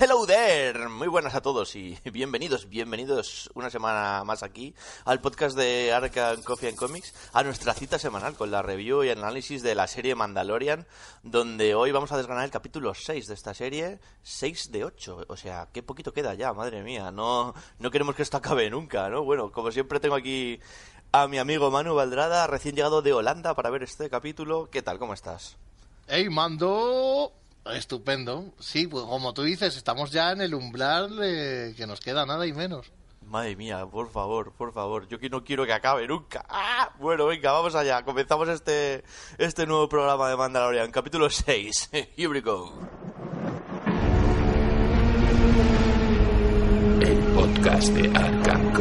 Hello there, muy buenas a todos y bienvenidos, bienvenidos una semana más aquí al podcast de Arcan Coffee and Comics, a nuestra cita semanal con la review y análisis de la serie Mandalorian, donde hoy vamos a desgranar el capítulo 6 de esta serie, 6 de 8, o sea, qué poquito queda ya, madre mía, no, no queremos que esto acabe nunca, ¿no? Bueno, como siempre tengo aquí a mi amigo Manu Valdrada, recién llegado de Holanda para ver este capítulo, ¿qué tal, cómo estás? Hey, Mando, Estupendo. Sí, pues como tú dices, estamos ya en el umbral de que nos queda nada y menos. Madre mía, por favor, por favor. Yo que no quiero que acabe nunca. Ah, bueno, venga, vamos allá. Comenzamos este, este nuevo programa de Mandalorian, capítulo 6. go El podcast de Arkham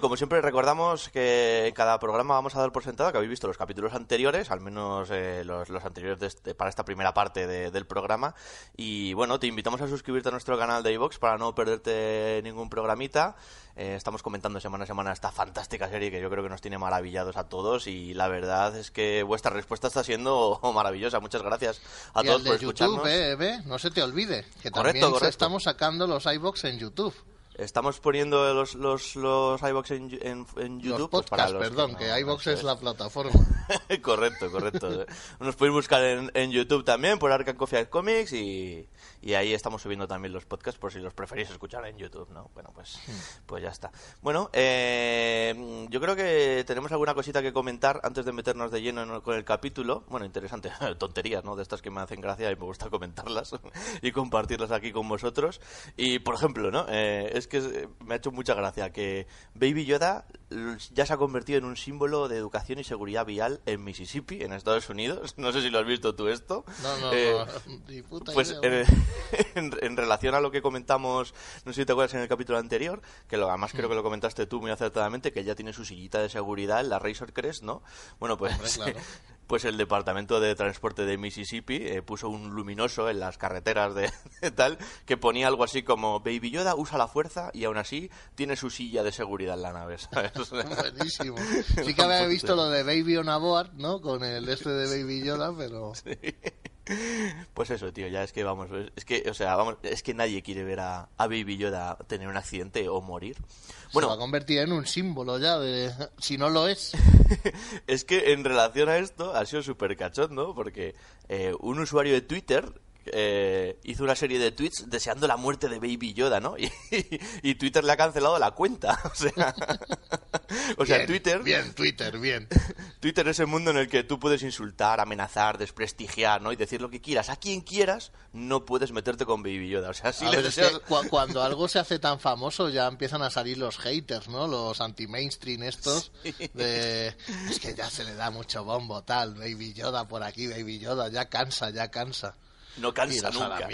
como siempre recordamos que en cada programa vamos a dar por sentado que habéis visto los capítulos anteriores, al menos eh, los, anteriores este, para esta primera parte del programa. Y bueno, te invitamos a suscribirte a nuestro canal de iVox para no perderte ningún programita. Eh, estamos comentando semana a semana esta fantástica serie que yo creo que nos tiene maravillados a todos y la verdad es que vuestra respuesta está siendo maravillosa. Muchas gracias a todos por por YouTube, escucharnos. Eh, no se te olvide que correcto, también estamos sacando los iVox en YouTube. Estamos poniendo los, los, iBox en, YouTube. Pues, los podcasts, perdón, que, no, iBox es la plataforma. correcto, correcto. Nos podéis buscar en, YouTube también por Arcan Coffee Comics y, y ahí estamos subiendo también los podcasts por si los preferís escuchar en YouTube, ¿no? Bueno, pues, hmm. pues ya está. Bueno, eh, yo creo que tenemos alguna cosita que comentar antes de meternos de lleno con el capítulo. Bueno, interesante, tonterías, ¿no? De estas que me hacen gracia y me gusta comentarlas y compartirlas aquí con vosotros. Y, por ejemplo, ¿no? Eh, es que me ha hecho mucha gracia que Baby Yoda ya se ha convertido en un símbolo de educación y seguridad vial en Mississippi, en Estados Unidos. No sé si lo has visto tú esto. No, no, eh, no. puta pues en, relación a lo que comentamos, no sé si te acuerdas en el capítulo anterior, que lo, además creo que lo comentaste tú muy acertadamente, que ya tiene su sillita de seguridad en la Razor Crest, ¿no? Bueno, pues, pues el Departamento de Transporte de Mississippi eh, puso un luminoso en las carreteras de, tal que ponía algo así como Baby Yoda usa la fuerza y aún así tiene su silla de seguridad en la nave, ¿sabes? Buenísimo. Sí que había pues visto lo de Baby on a board, ¿no? Con el este de Baby Yoda, pero... Pues eso, tío, ya es que vamos, es que, o sea, vamos, es que nadie quiere ver a, Baby Yoda tener un accidente o morir. Bueno, se va a convertir en un símbolo ya de si no lo es. es que en relación a esto ha sido súper cachondo porque eh, un usuario de Twitter eh, hizo una serie de tweets deseando la muerte de Baby Yoda, ¿no? Y, Twitter le ha cancelado la cuenta. O sea, Twitter. Bien, Twitter, bien. Twitter es el mundo en el que tú puedes insultar, amenazar, desprestigiar, ¿no? Y decir lo que quieras. A quien quieras, no puedes meterte con Baby Yoda. O sea, si cuando algo se hace tan famoso, ya empiezan a salir los haters, ¿no? Los anti-mainstream estos. Es que ya se le da mucho bombo, tal. Baby Yoda por aquí, Baby Yoda. Ya cansa, ya cansa. No cansa nunca.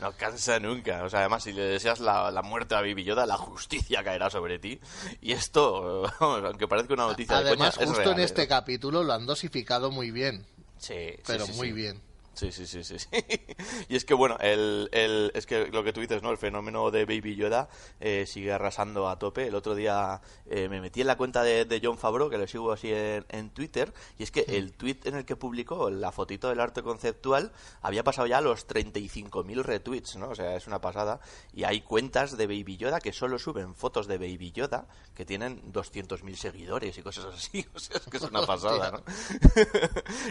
No cansa nunca. O sea, además, si le deseas la, muerte a Baby Yoda, la justicia caerá sobre ti. Y esto, vamos, aunque parezca una noticia además, de coña, justo en este ¿eh? capítulo lo han dosificado muy bien. Sí, pero muy bien. Sí, sí, sí, sí. y es que, bueno, el, es que lo que tú dices, ¿no? El fenómeno de Baby Yoda eh, sigue arrasando a tope. El otro día eh, me metí en la cuenta de, John Favreau, que lo sigo así en, Twitter, y es que el tweet en el que publicó la fotito del arte conceptual había pasado ya a los 35.000 retweets, ¿no? O sea, es una pasada. Y hay cuentas de Baby Yoda que solo suben fotos de Baby Yoda que tienen 200.000 seguidores y cosas así. O sea, es que es una pasada, ¿no?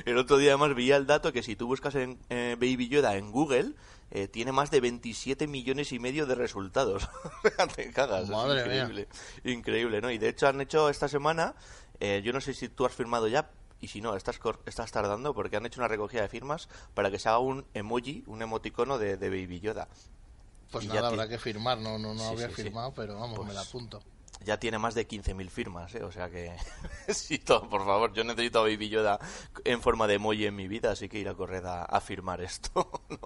el otro día además vi el dato que si tú buscas en Baby Yoda en Google, eh, tiene más de 27 millones y medio de resultados. increíble. Increíble, ¿no? Y de hecho han hecho esta semana, eh, yo no sé si tú has firmado ya, y si no, estás, estás tardando porque han hecho una recogida de firmas para que se haga un emoji, un emoticono de, Baby Yoda. Pues nada, habrá que... firmar, no, no, no había firmado, pero vamos, me la pues apunto ya tiene más de 15.000 firmas, ¿eh? o sea que, por favor, yo necesito a Baby Yoda en forma de emoji en mi vida, así que ir a correr a, firmar esto.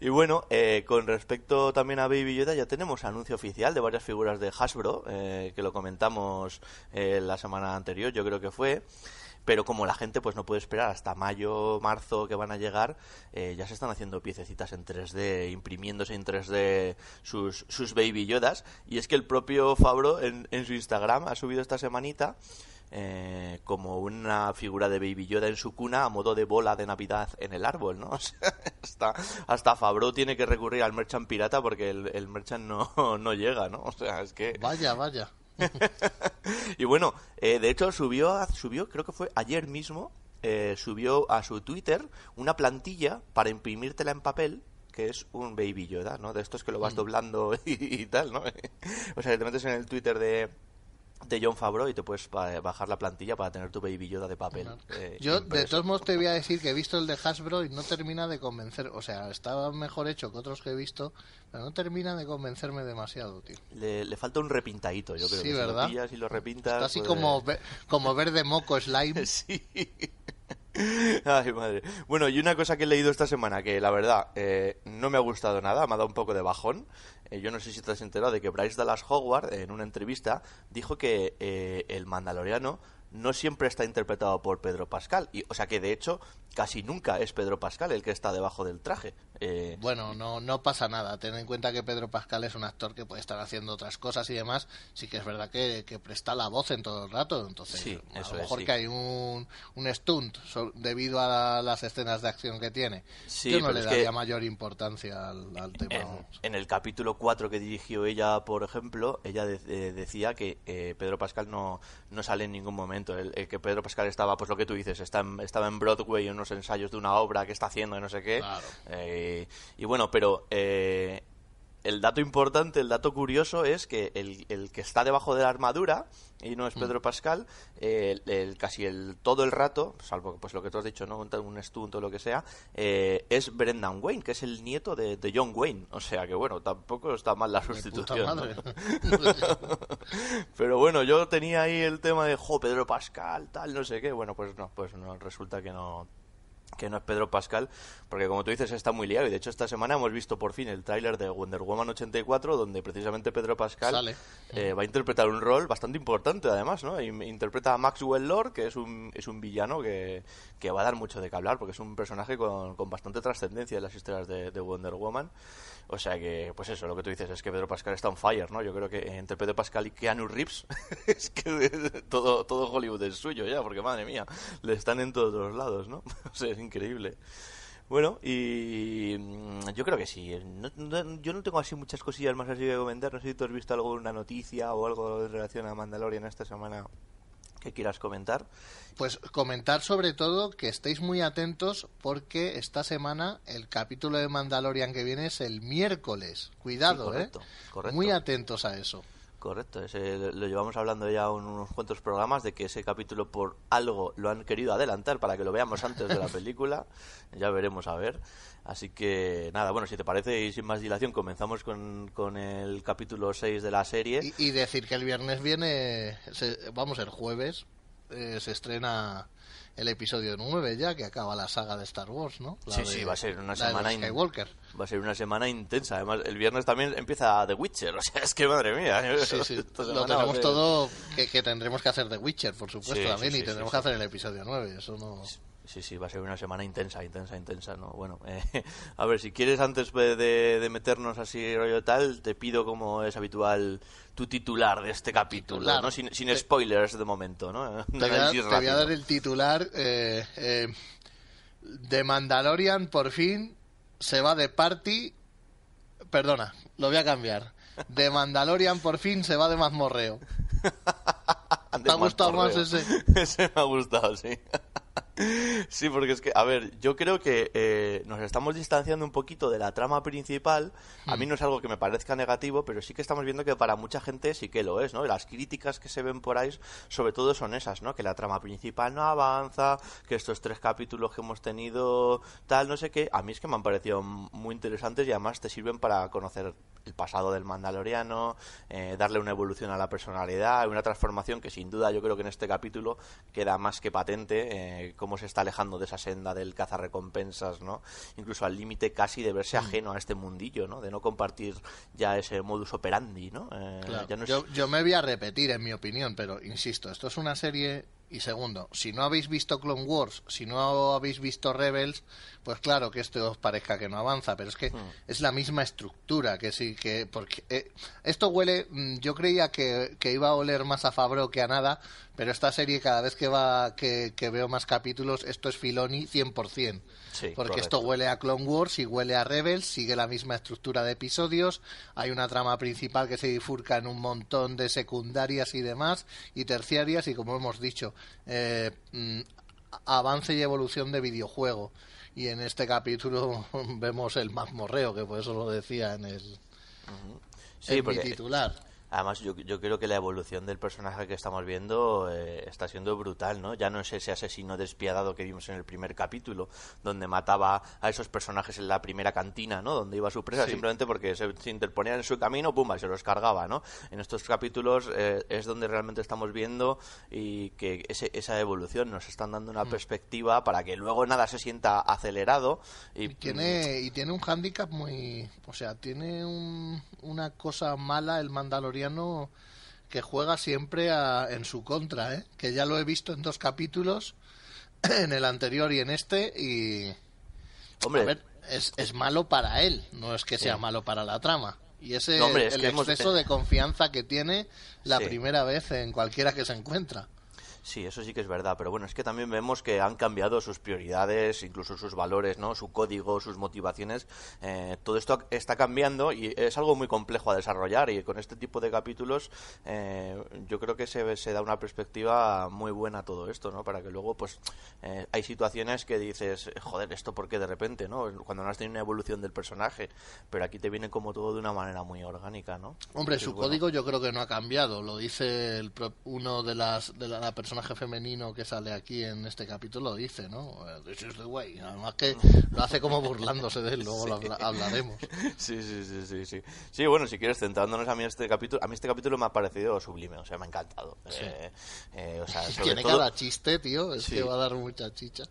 Y bueno, eh, con respecto también a Baby Yoda, ya tenemos anuncio oficial de varias figuras de Hasbro, eh, que lo comentamos eh, la semana anterior, yo creo que fue pero como la gente pues no puede esperar hasta mayo, marzo que van a llegar, eh, ya se están haciendo piececitas en 3D, imprimiéndose en 3D sus, sus baby yodas. Y es que el propio Fabro en, su Instagram ha subido esta semanita eh, como una figura de Baby Yoda en su cuna a modo de bola de Navidad en el árbol, ¿no? hasta, Fabro tiene que recurrir al merchant pirata porque el, el merchant no, no llega, ¿no? O sea, es que... Vaya, vaya. y bueno, eh, de hecho subió, subió, creo que fue ayer mismo, eh, subió a su Twitter una plantilla para imprimírtela en papel que es un baby Yoda, ¿no? De estos que lo vas mm. doblando y, y, tal, ¿no? o sea, te metes en el Twitter de, de John Favreau y te puedes eh, bajar la plantilla para tener tu Baby de papel. Eh, yo, de todos modos, te voy a decir que he visto el de Hasbro y no termina de convencer. O sea, estaba mejor hecho que otros que he visto, pero no termina de convencerme demasiado, tío. Le, falta un repintadito, yo creo. Sí, que Si lo y lo repintas... Está así pues, como, eh. como verde moco slime. sí. Ay, madre. Bueno, y una cosa que he leído esta semana que la verdad no me ha gustado nada, me ha dado un poco de bajón, eh, yo no sé si te has enterado de que Bryce Dallas Howard en una entrevista dijo que eh, el mandaloriano no siempre está interpretado por Pedro Pascal. Y, o sea que de hecho casi nunca es Pedro Pascal el que está debajo del traje. Eh. Bueno, no, no pasa nada. Ten en cuenta que Pedro Pascal es un actor que puede estar haciendo otras cosas y demás. Sí que es verdad que, presta la voz en todo el rato. Entonces, a lo mejor que hay un, un stunt debido a las escenas de acción que tiene. Yo no le daría mayor importancia al, tema. En, el capítulo 4 que dirigió ella, por ejemplo, ella eh, decía que eh, Pedro Pascal no, no sale en ningún momento el, que Pedro Pascal estaba, pues lo que tú dices, estaba en Broadway en unos ensayos de una obra que está haciendo y no sé qué. Eh, y bueno, pero eh, el dato importante, el dato curioso es que el, que está debajo de la armadura, y no es Pedro mm. Pascal, el, casi el, todo el rato, salvo pues lo que tú has dicho, ¿no? un, estunto o lo que sea, eh, es Brendan Wayne, que es el nieto de, John Wayne. O sea que bueno, tampoco está mal la sustitución. Pero bueno, yo tenía ahí el tema de, jo, Pedro Pascal, tal, no sé qué. Bueno, pues no, pues no, resulta que no que no es Pedro Pascal, porque como tú dices está muy liado y de hecho esta semana hemos visto por fin el tráiler de Wonder Woman 84 donde precisamente Pedro Pascal eh, va a interpretar un rol bastante importante además, ¿no? Interpreta a Maxwell Lord, que es un, es un villano que, que va a dar mucho de qué hablar porque es un personaje con, con bastante trascendencia en las historias de, de Wonder Woman. O sea que, pues eso, lo que tú dices es que Pedro Pascal está on fire, ¿no? Yo creo que entre Pedro Pascal y Keanu Reeves es que todo, todo Hollywood es suyo ya, porque madre mía, le están en todos los lados, ¿no? O sea, es increíble. Bueno, y mm, yo creo que sí. Eh, yo no tengo así muchas cosillas más así que comentar. No sé si tú has visto alguna noticia o algo en relación a Mandalorian esta semana que quieras comentar. Pues comentar sobre todo que estéis muy atentos porque esta semana el capítulo de Mandalorian que viene es el miércoles. Cuidado, ¿eh? Muy atentos a eso. Correcto, lo llevamos hablando ya en unos cuantos programas de que ese capítulo por algo lo han querido adelantar para que lo veamos antes de la película. ya veremos a ver. Así que nada, bueno, si te parece y sin más dilación comenzamos con, con el capítulo 6 de la serie. Y, decir que el viernes viene, vamos, el jueves eh, se estrena el episodio 9 ya, que acaba la saga de Star Wars, ¿no? La sí, sí, va a ser una semana... Va a ser una semana intensa. Además, el viernes también empieza The Witcher. O sea, es que madre mía. Lo tenemos todo que, tendremos que hacer The Witcher, por supuesto, también. y tendremos que hacer el episodio 9. Eso no... Sí, sí, va a ser una semana intensa, intensa, intensa, ¿no? Bueno, eh, a ver, si quieres antes de, meternos así rollo tal, te pido como es habitual tu titular de este capítulo, ¿no? Sin, spoilers de momento, ¿no? Te, voy a, dar el titular eh, eh, de Mandalorian, por fin, se va de party... Perdona, lo voy a cambiar. De Mandalorian, por fin, se va de mazmorreo. ¿Te ha gustado más ese? ese me ha gustado, sí. Sí, porque es que, a ver, yo creo que eh, nos estamos distanciando un poquito de la trama principal. A mí hmm. no es algo que me parezca negativo, pero sí que estamos viendo que para mucha gente sí que lo es, ¿no? Las críticas que se ven por ahí, sobre todo son esas, ¿no? Que la trama principal no avanza, que estos tres capítulos que hemos tenido, tal, no sé qué, a mí es que me han parecido muy interesantes y además te sirven para conocer el pasado del Mandaloriano, eh, darle una evolución a la personalidad, una transformación que sin duda yo creo que en este capítulo queda más que patente, eh, cómo se está alejando de esa senda del cazarrecompensas, ¿no? Incluso al límite casi de verse ajeno a este mundillo, ¿no? De no compartir ya ese modus operandi, ¿no? Eh, yo me voy a repetir en mi opinión, pero insisto, esto es una serie y segundo, si no habéis visto Clone Wars, si no habéis visto Rebels, pues claro que esto os parezca que no avanza, pero es que hmm. es la misma estructura que sí que porque eh, esto huele, mm, yo creía que, que, iba a oler más a Fabro que a nada, pero esta serie cada vez que va que, veo más capítulos, esto es Filoni 100%. porque esto huele a Clone Wars y huele a Rebels, sigue la misma estructura de episodios, hay una trama principal que se difurca en un montón de secundarias y demás, y terciarias, y como hemos dicho, eh, mm, avance y evolución de videojuego. Y en este capítulo vemos el mazmorreo, que por eso lo decía en el, titular Además, yo, creo que la evolución del personaje que estamos viendo eh, está siendo brutal, ¿no? Ya no es ese asesino despiadado que vimos en el primer capítulo, donde mataba a esos personajes en la primera cantina, ¿no? Donde iba su presa, simplemente porque se, interponía interponían en su camino, Y se los cargaba, ¿no? En estos capítulos eh, es donde realmente estamos viendo y que ese, esa evolución nos están dando una mm. perspectiva para que luego nada se sienta acelerado. Y, tiene, y tiene un hándicap muy. O sea, tiene una cosa mala el Mandalorian que juega siempre en su contra, ¿eh? que ya lo he visto en dos capítulos, en el anterior y en este, y... es, es malo para él, no es que sea malo para la trama. Y ese es el exceso de confianza que tiene la primera vez en cualquiera que se encuentra. Sí, eso sí que es verdad, pero bueno, es que también vemos que han cambiado sus prioridades, incluso sus valores, ¿no? Su código, sus motivaciones, eh, todo esto está cambiando y es algo muy complejo a desarrollar y con este tipo de capítulos eh, yo creo que se, se, da una perspectiva muy buena a todo esto, ¿no? Para que luego, pues, eh, hay situaciones que dices, joder, ¿esto por qué de repente, no? Cuando no has tenido una evolución del personaje, pero aquí te viene como todo de una manera muy orgánica, ¿no? Hombre, su código yo creo que no ha cambiado, lo dice el uno de las de la, personaje femenino que sale aquí en este capítulo dice, ¿no? Eh, this is the way. Además que lo hace como burlándose de él, luego hablaremos. Sí, sí, sí, sí, sí. Sí, bueno, si quieres, centrándonos a mí este capítulo, a mí este capítulo me ha parecido sublime, o sea, me ha encantado. Eh, eh, o sea, Tiene todo... cada chiste, tío, es que va a dar mucha chicha.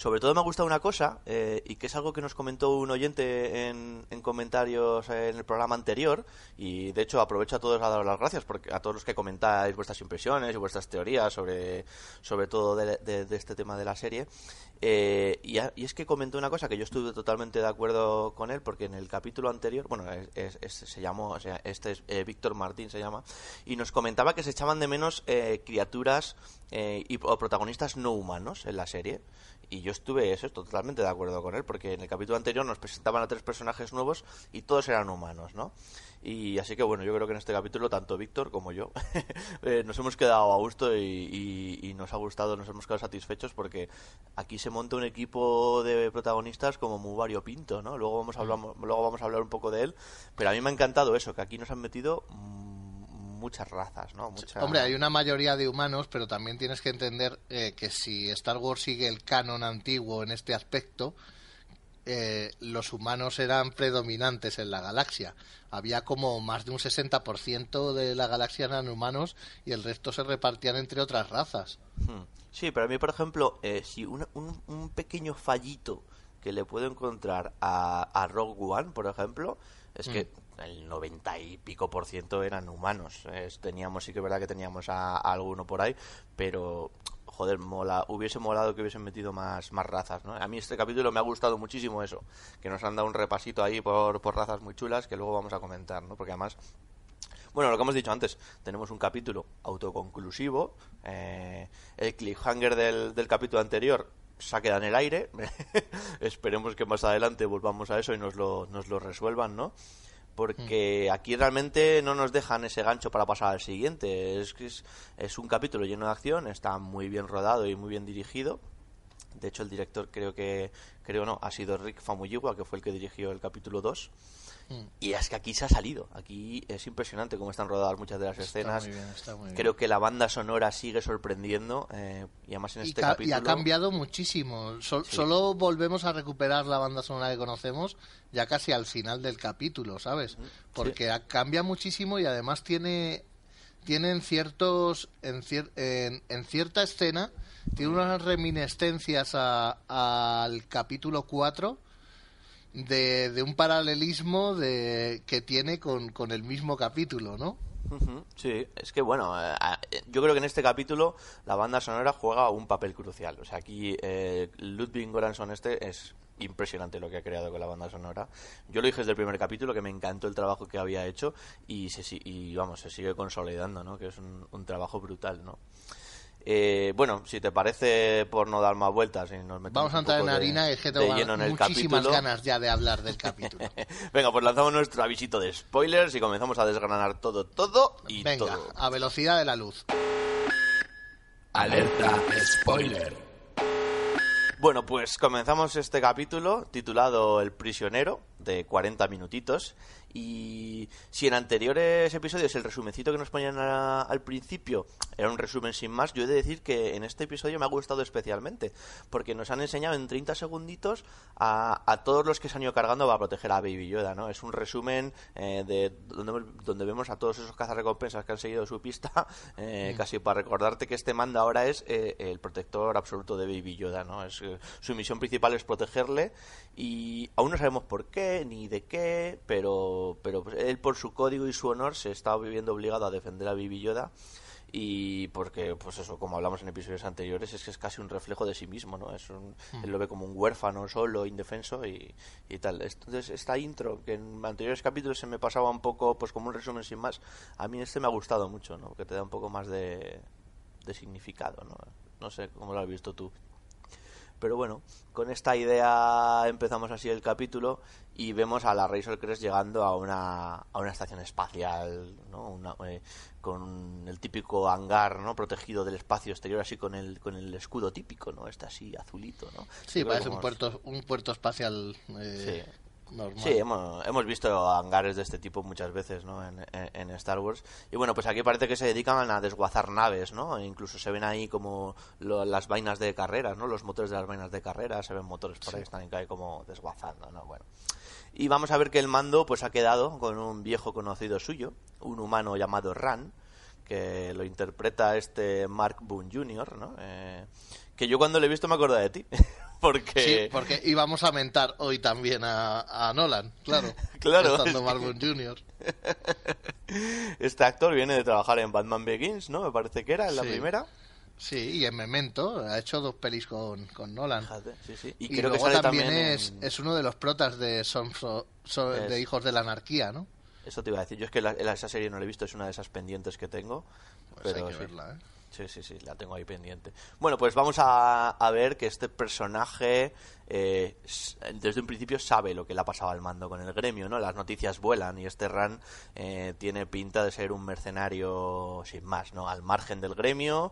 Sobre todo me ha gustado una cosa, eh, y que es algo que nos comentó un oyente en, comentarios en el programa anterior, y de hecho aprovecho a todos a dar las gracias porque a todos los que comentáis vuestras impresiones y vuestras teorías sobre, sobre todo de, este tema de la serie. Eh, y, es que comentó una cosa que yo estuve totalmente de acuerdo con él, porque en el capítulo anterior, bueno, se llamó, o sea, este es eh, Víctor Martín, se llama, y nos comentaba que se echaban de menos criaturas y, o protagonistas no humanos en la serie y yo estuve eso, totalmente de acuerdo con él, porque en el capítulo anterior nos presentaban a tres personajes nuevos y todos eran humanos, ¿no? Y así que bueno, yo creo que en este capítulo tanto Víctor como yo eh, nos hemos quedado a gusto y, nos ha gustado, nos hemos quedado satisfechos porque aquí se monta un equipo de protagonistas como muy variopinto, ¿no? Luego vamos a hablar, mm. luego vamos a hablar un poco de él, pero a mí me ha encantado eso, que aquí nos han metido muchas razas, ¿no? Hombre, hay una mayoría de humanos, pero también tienes que entender eh, que si Star Wars sigue el canon antiguo en este aspecto, eh, los humanos eran predominantes en la galaxia. Había como más de un 60% de la galaxia eran humanos y el resto se repartían entre otras razas. Hmm. Sí, pero a mí, por ejemplo, eh, si un, pequeño fallito que le puedo encontrar a, a Rogue One, por ejemplo, es que hmm el 90 y pico por ciento eran humanos. teníamos, sí que es verdad que teníamos a, alguno por ahí, pero joder, mola, hubiese molado que hubiesen metido más, más razas, ¿no? A mí este capítulo me ha gustado muchísimo eso, que nos han dado un repasito ahí por, por razas muy chulas que luego vamos a comentar, ¿no? Porque además bueno, lo que hemos dicho antes, tenemos un capítulo autoconclusivo. Eh, el cliffhanger del, del, capítulo anterior se ha quedado en el aire. Esperemos que más adelante volvamos a eso y nos nos lo resuelvan, ¿no? porque aquí realmente no nos dejan ese gancho para pasar al siguiente. Es, un capítulo lleno de acción, está muy bien rodado y muy bien dirigido. De hecho, el director creo que, creo no, ha sido Rick Famuyiwa, que fue el que dirigió el capítulo 2. Y es que aquí se ha salido. Aquí es impresionante cómo están rodadas muchas de las escenas. Creo que la banda sonora sigue sorprendiendo. Eh, y además en este capítulo. Y ha cambiado muchísimo. Solo volvemos a recuperar la banda sonora que conocemos ya casi al final del capítulo, ¿sabes? Porque cambia muchísimo y además tiene. Tienen ciertos. En, en cierta escena, tiene unas reminiscencias al capítulo 4 de, un paralelismo de, que tiene con, con el mismo capítulo, ¿no? Sí, es que bueno, eh, yo creo que en este capítulo la banda sonora juega un papel crucial. O sea, aquí eh, Ludwig Goranson este es impresionante lo que ha creado con la banda sonora. Yo lo dije desde el primer capítulo que me encantó el trabajo que había hecho y, se, vamos, se sigue consolidando, ¿no? Que es un, un trabajo brutal, ¿no? Eh, bueno, si te parece, por no dar más vueltas. Y nos Vamos a entrar en harina, es que tengo muchísimas ganas ya de hablar del capítulo. Venga, pues lanzamos nuestro avisito de spoilers y comenzamos a desgranar todo, todo y Venga, a velocidad de la luz. Alerta spoiler. Bueno, pues comenzamos este capítulo titulado El prisionero de 40 minutitos. Y si en anteriores episodios el resumencito que nos ponían al principio era un resumen sin más, yo he de decir que en este episodio me ha gustado especialmente, porque nos han enseñado en 30 segunditos a, todos los que se han ido cargando para proteger a Baby Yoda, ¿no? Es un resumen eh, de donde, donde, vemos a todos esos cazarrecompensas que han seguido su pista, eh, mm. casi para recordarte que este manda ahora es eh, el protector absoluto de Baby Yoda, ¿no? Es, su misión principal es protegerle y aún no sabemos por qué ni de qué, pero, pero él por su código y su honor se está viviendo obligado a defender a Bibi Yoda y porque pues eso como hablamos en episodios anteriores es que es casi un reflejo de sí mismo no es hmm. él lo ve como un huérfano solo indefenso y, tal entonces esta intro que en anteriores capítulos se me pasaba un poco pues como un resumen sin más a mí este me ha gustado mucho no porque te da un poco más de, de significado no no sé cómo lo has visto tú pero bueno, con esta idea empezamos así el capítulo y vemos a la Sol Crest llegando a una, a una estación espacial, ¿no? Una, eh, con el típico hangar, ¿no? Protegido del espacio exterior, así con el, con el escudo típico, ¿no? Este así azulito, ¿no? Sí, parece un, puerto, un puerto espacial eh, Sí, hemos, visto hangares de este tipo muchas veces ¿no? En, Star Wars. Y bueno, pues aquí parece que se dedican a desguazar naves, ¿no? E incluso se ven ahí como las vainas de carreras, ¿no? Los motores de las vainas de carreras, se ven motores por ahí ahí, están ahí como desguazando, ¿no? Bueno. Y vamos a ver que el mando pues ha quedado con un viejo conocido suyo, un humano llamado Ran, que lo interpreta este Mark Boone Jr., ¿no? Eh, que yo cuando le he visto me acuerdo de ti. porque... Sí, porque íbamos a mentar hoy también a, Nolan, claro. claro. Estando Jr. este actor viene de trabajar en Batman Begins, ¿no? Me parece que era, en la primera. Sí, y en Memento ha hecho dos pelis con, con Nolan. Fíjate, sí, sí. Y, creo que también, es, es uno de los protas de, Son, de Hijos de la Anarquía, ¿no? Eso te iba a decir. Yo es que esa serie no la he visto, es una de esas pendientes que tengo. Pues pero hay que verla, ¿eh? Sí, sí, sí, la tengo ahí pendiente. Bueno, pues vamos a, a ver que este personaje eh, desde un principio sabe lo que le ha pasado al mando con el gremio, ¿no? Las noticias vuelan y este Ran eh, tiene pinta de ser un mercenario sin más, ¿no? Al margen del gremio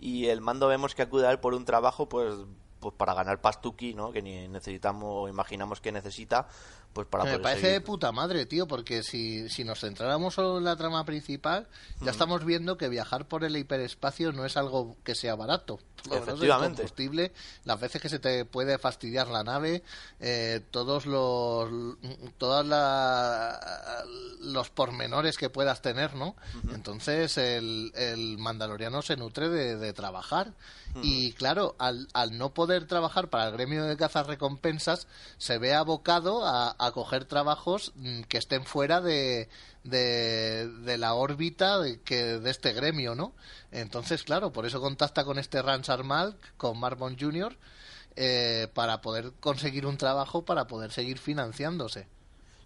y el mando vemos que acude a por un trabajo, pues, pues para ganar pastuki, ¿no? Que ni necesitamos o imaginamos que necesita pues, me parece de puta madre tío porque si, nos centráramos en la trama principal ya estamos viendo que viajar por el hiperespacio no es algo que sea barato Efectivamente. el combustible las veces que se te puede fastidiar la nave eh, todos los todas las los pormenores que puedas tener no entonces el, mandaloriano se nutre de, trabajar y claro al, al no poder trabajar para el gremio de cazas recompensas se ve abocado a coger trabajos mm, que estén fuera de, de, la órbita de, que, de este gremio, ¿no? Entonces, claro, por eso contacta con este Ransar Mal, con Marmon Jr., eh, para poder conseguir un trabajo, para poder seguir financiándose.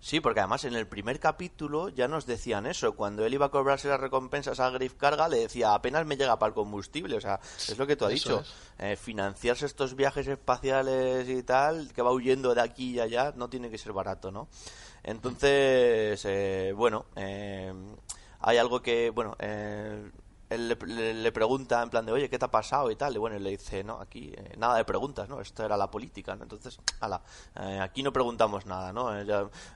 Sí, porque además en el primer capítulo ya nos decían eso. Cuando él iba a cobrarse las recompensas a Griff Carga, le decía apenas me llega para el combustible. O sea, es lo que tú has dicho. Eh, financiarse estos viajes espaciales y tal, que va huyendo de aquí y allá, no tiene que ser barato, ¿no? Entonces, eh, bueno, eh, hay algo que, bueno, él le, pregunta en plan de, oye, ¿qué te ha pasado? y tal. Y bueno, le dice, no, aquí eh, nada de preguntas, ¿no? Esto era la política, ¿no? Entonces, ala, eh, aquí no preguntamos nada, ¿no? Eh,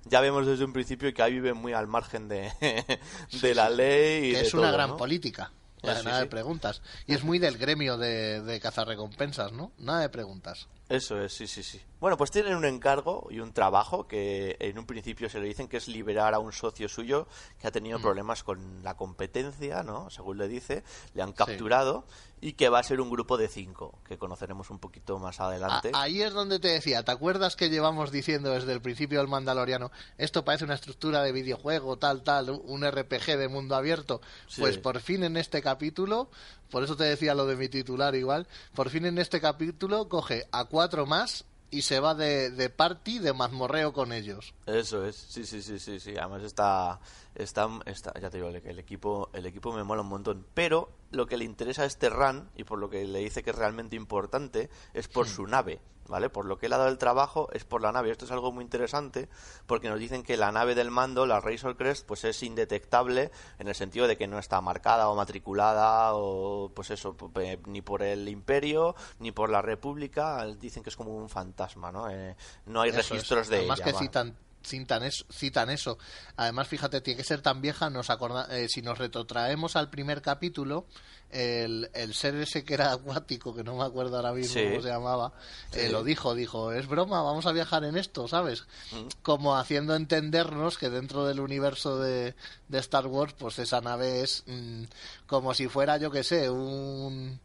ya, vemos desde un principio que ahí vive muy al margen de, de la ley. es una gran política, nada de preguntas. Y es muy del gremio de, de cazarrecompensas, ¿no? Nada de preguntas. Eso es, sí, sí, sí. Bueno, pues tienen un encargo y un trabajo que en un principio se le dicen que es liberar a un socio suyo que ha tenido mm. problemas con la competencia, ¿no? Según le dice, le han capturado y que va a ser un grupo de cinco, que conoceremos un poquito más adelante. ahí es donde te decía, ¿te acuerdas que llevamos diciendo desde el principio del Mandaloriano, esto parece una estructura de videojuego, tal, tal, un RPG de mundo abierto? Pues por fin en este capítulo por eso te decía lo de mi titular igual, por fin en este capítulo coge a cuatro más y se va de, de party, de mazmorreo con ellos. Eso es, sí, sí, sí, sí, sí. Además está, Está, está, ya te digo, el, equipo, el equipo me mola un montón. Pero lo que le interesa a este Ran, y por lo que le dice que es realmente importante, es por su nave, ¿vale? Por lo que le ha dado el trabajo es por la nave. Esto es algo muy interesante porque nos dicen que la nave del mando, la Razor Crest, pues es indetectable en el sentido de que no está marcada o matriculada o, pues eso, ni por el Imperio ni por la República. Dicen que es como un fantasma, ¿no? Eh, no hay registros de Además Que citan eso, citan eso. Además, fíjate, tiene que ser tan vieja, nos acorda, eh, si nos retrotraemos al primer capítulo, el, ser ese que era acuático, que no me acuerdo ahora mismo cómo se llamaba, eh, lo dijo, dijo, es broma, vamos a viajar en esto, ¿sabes? Mm. Como haciendo entendernos que dentro del universo de, Star Wars, pues esa nave es mm, como si fuera, yo qué sé, un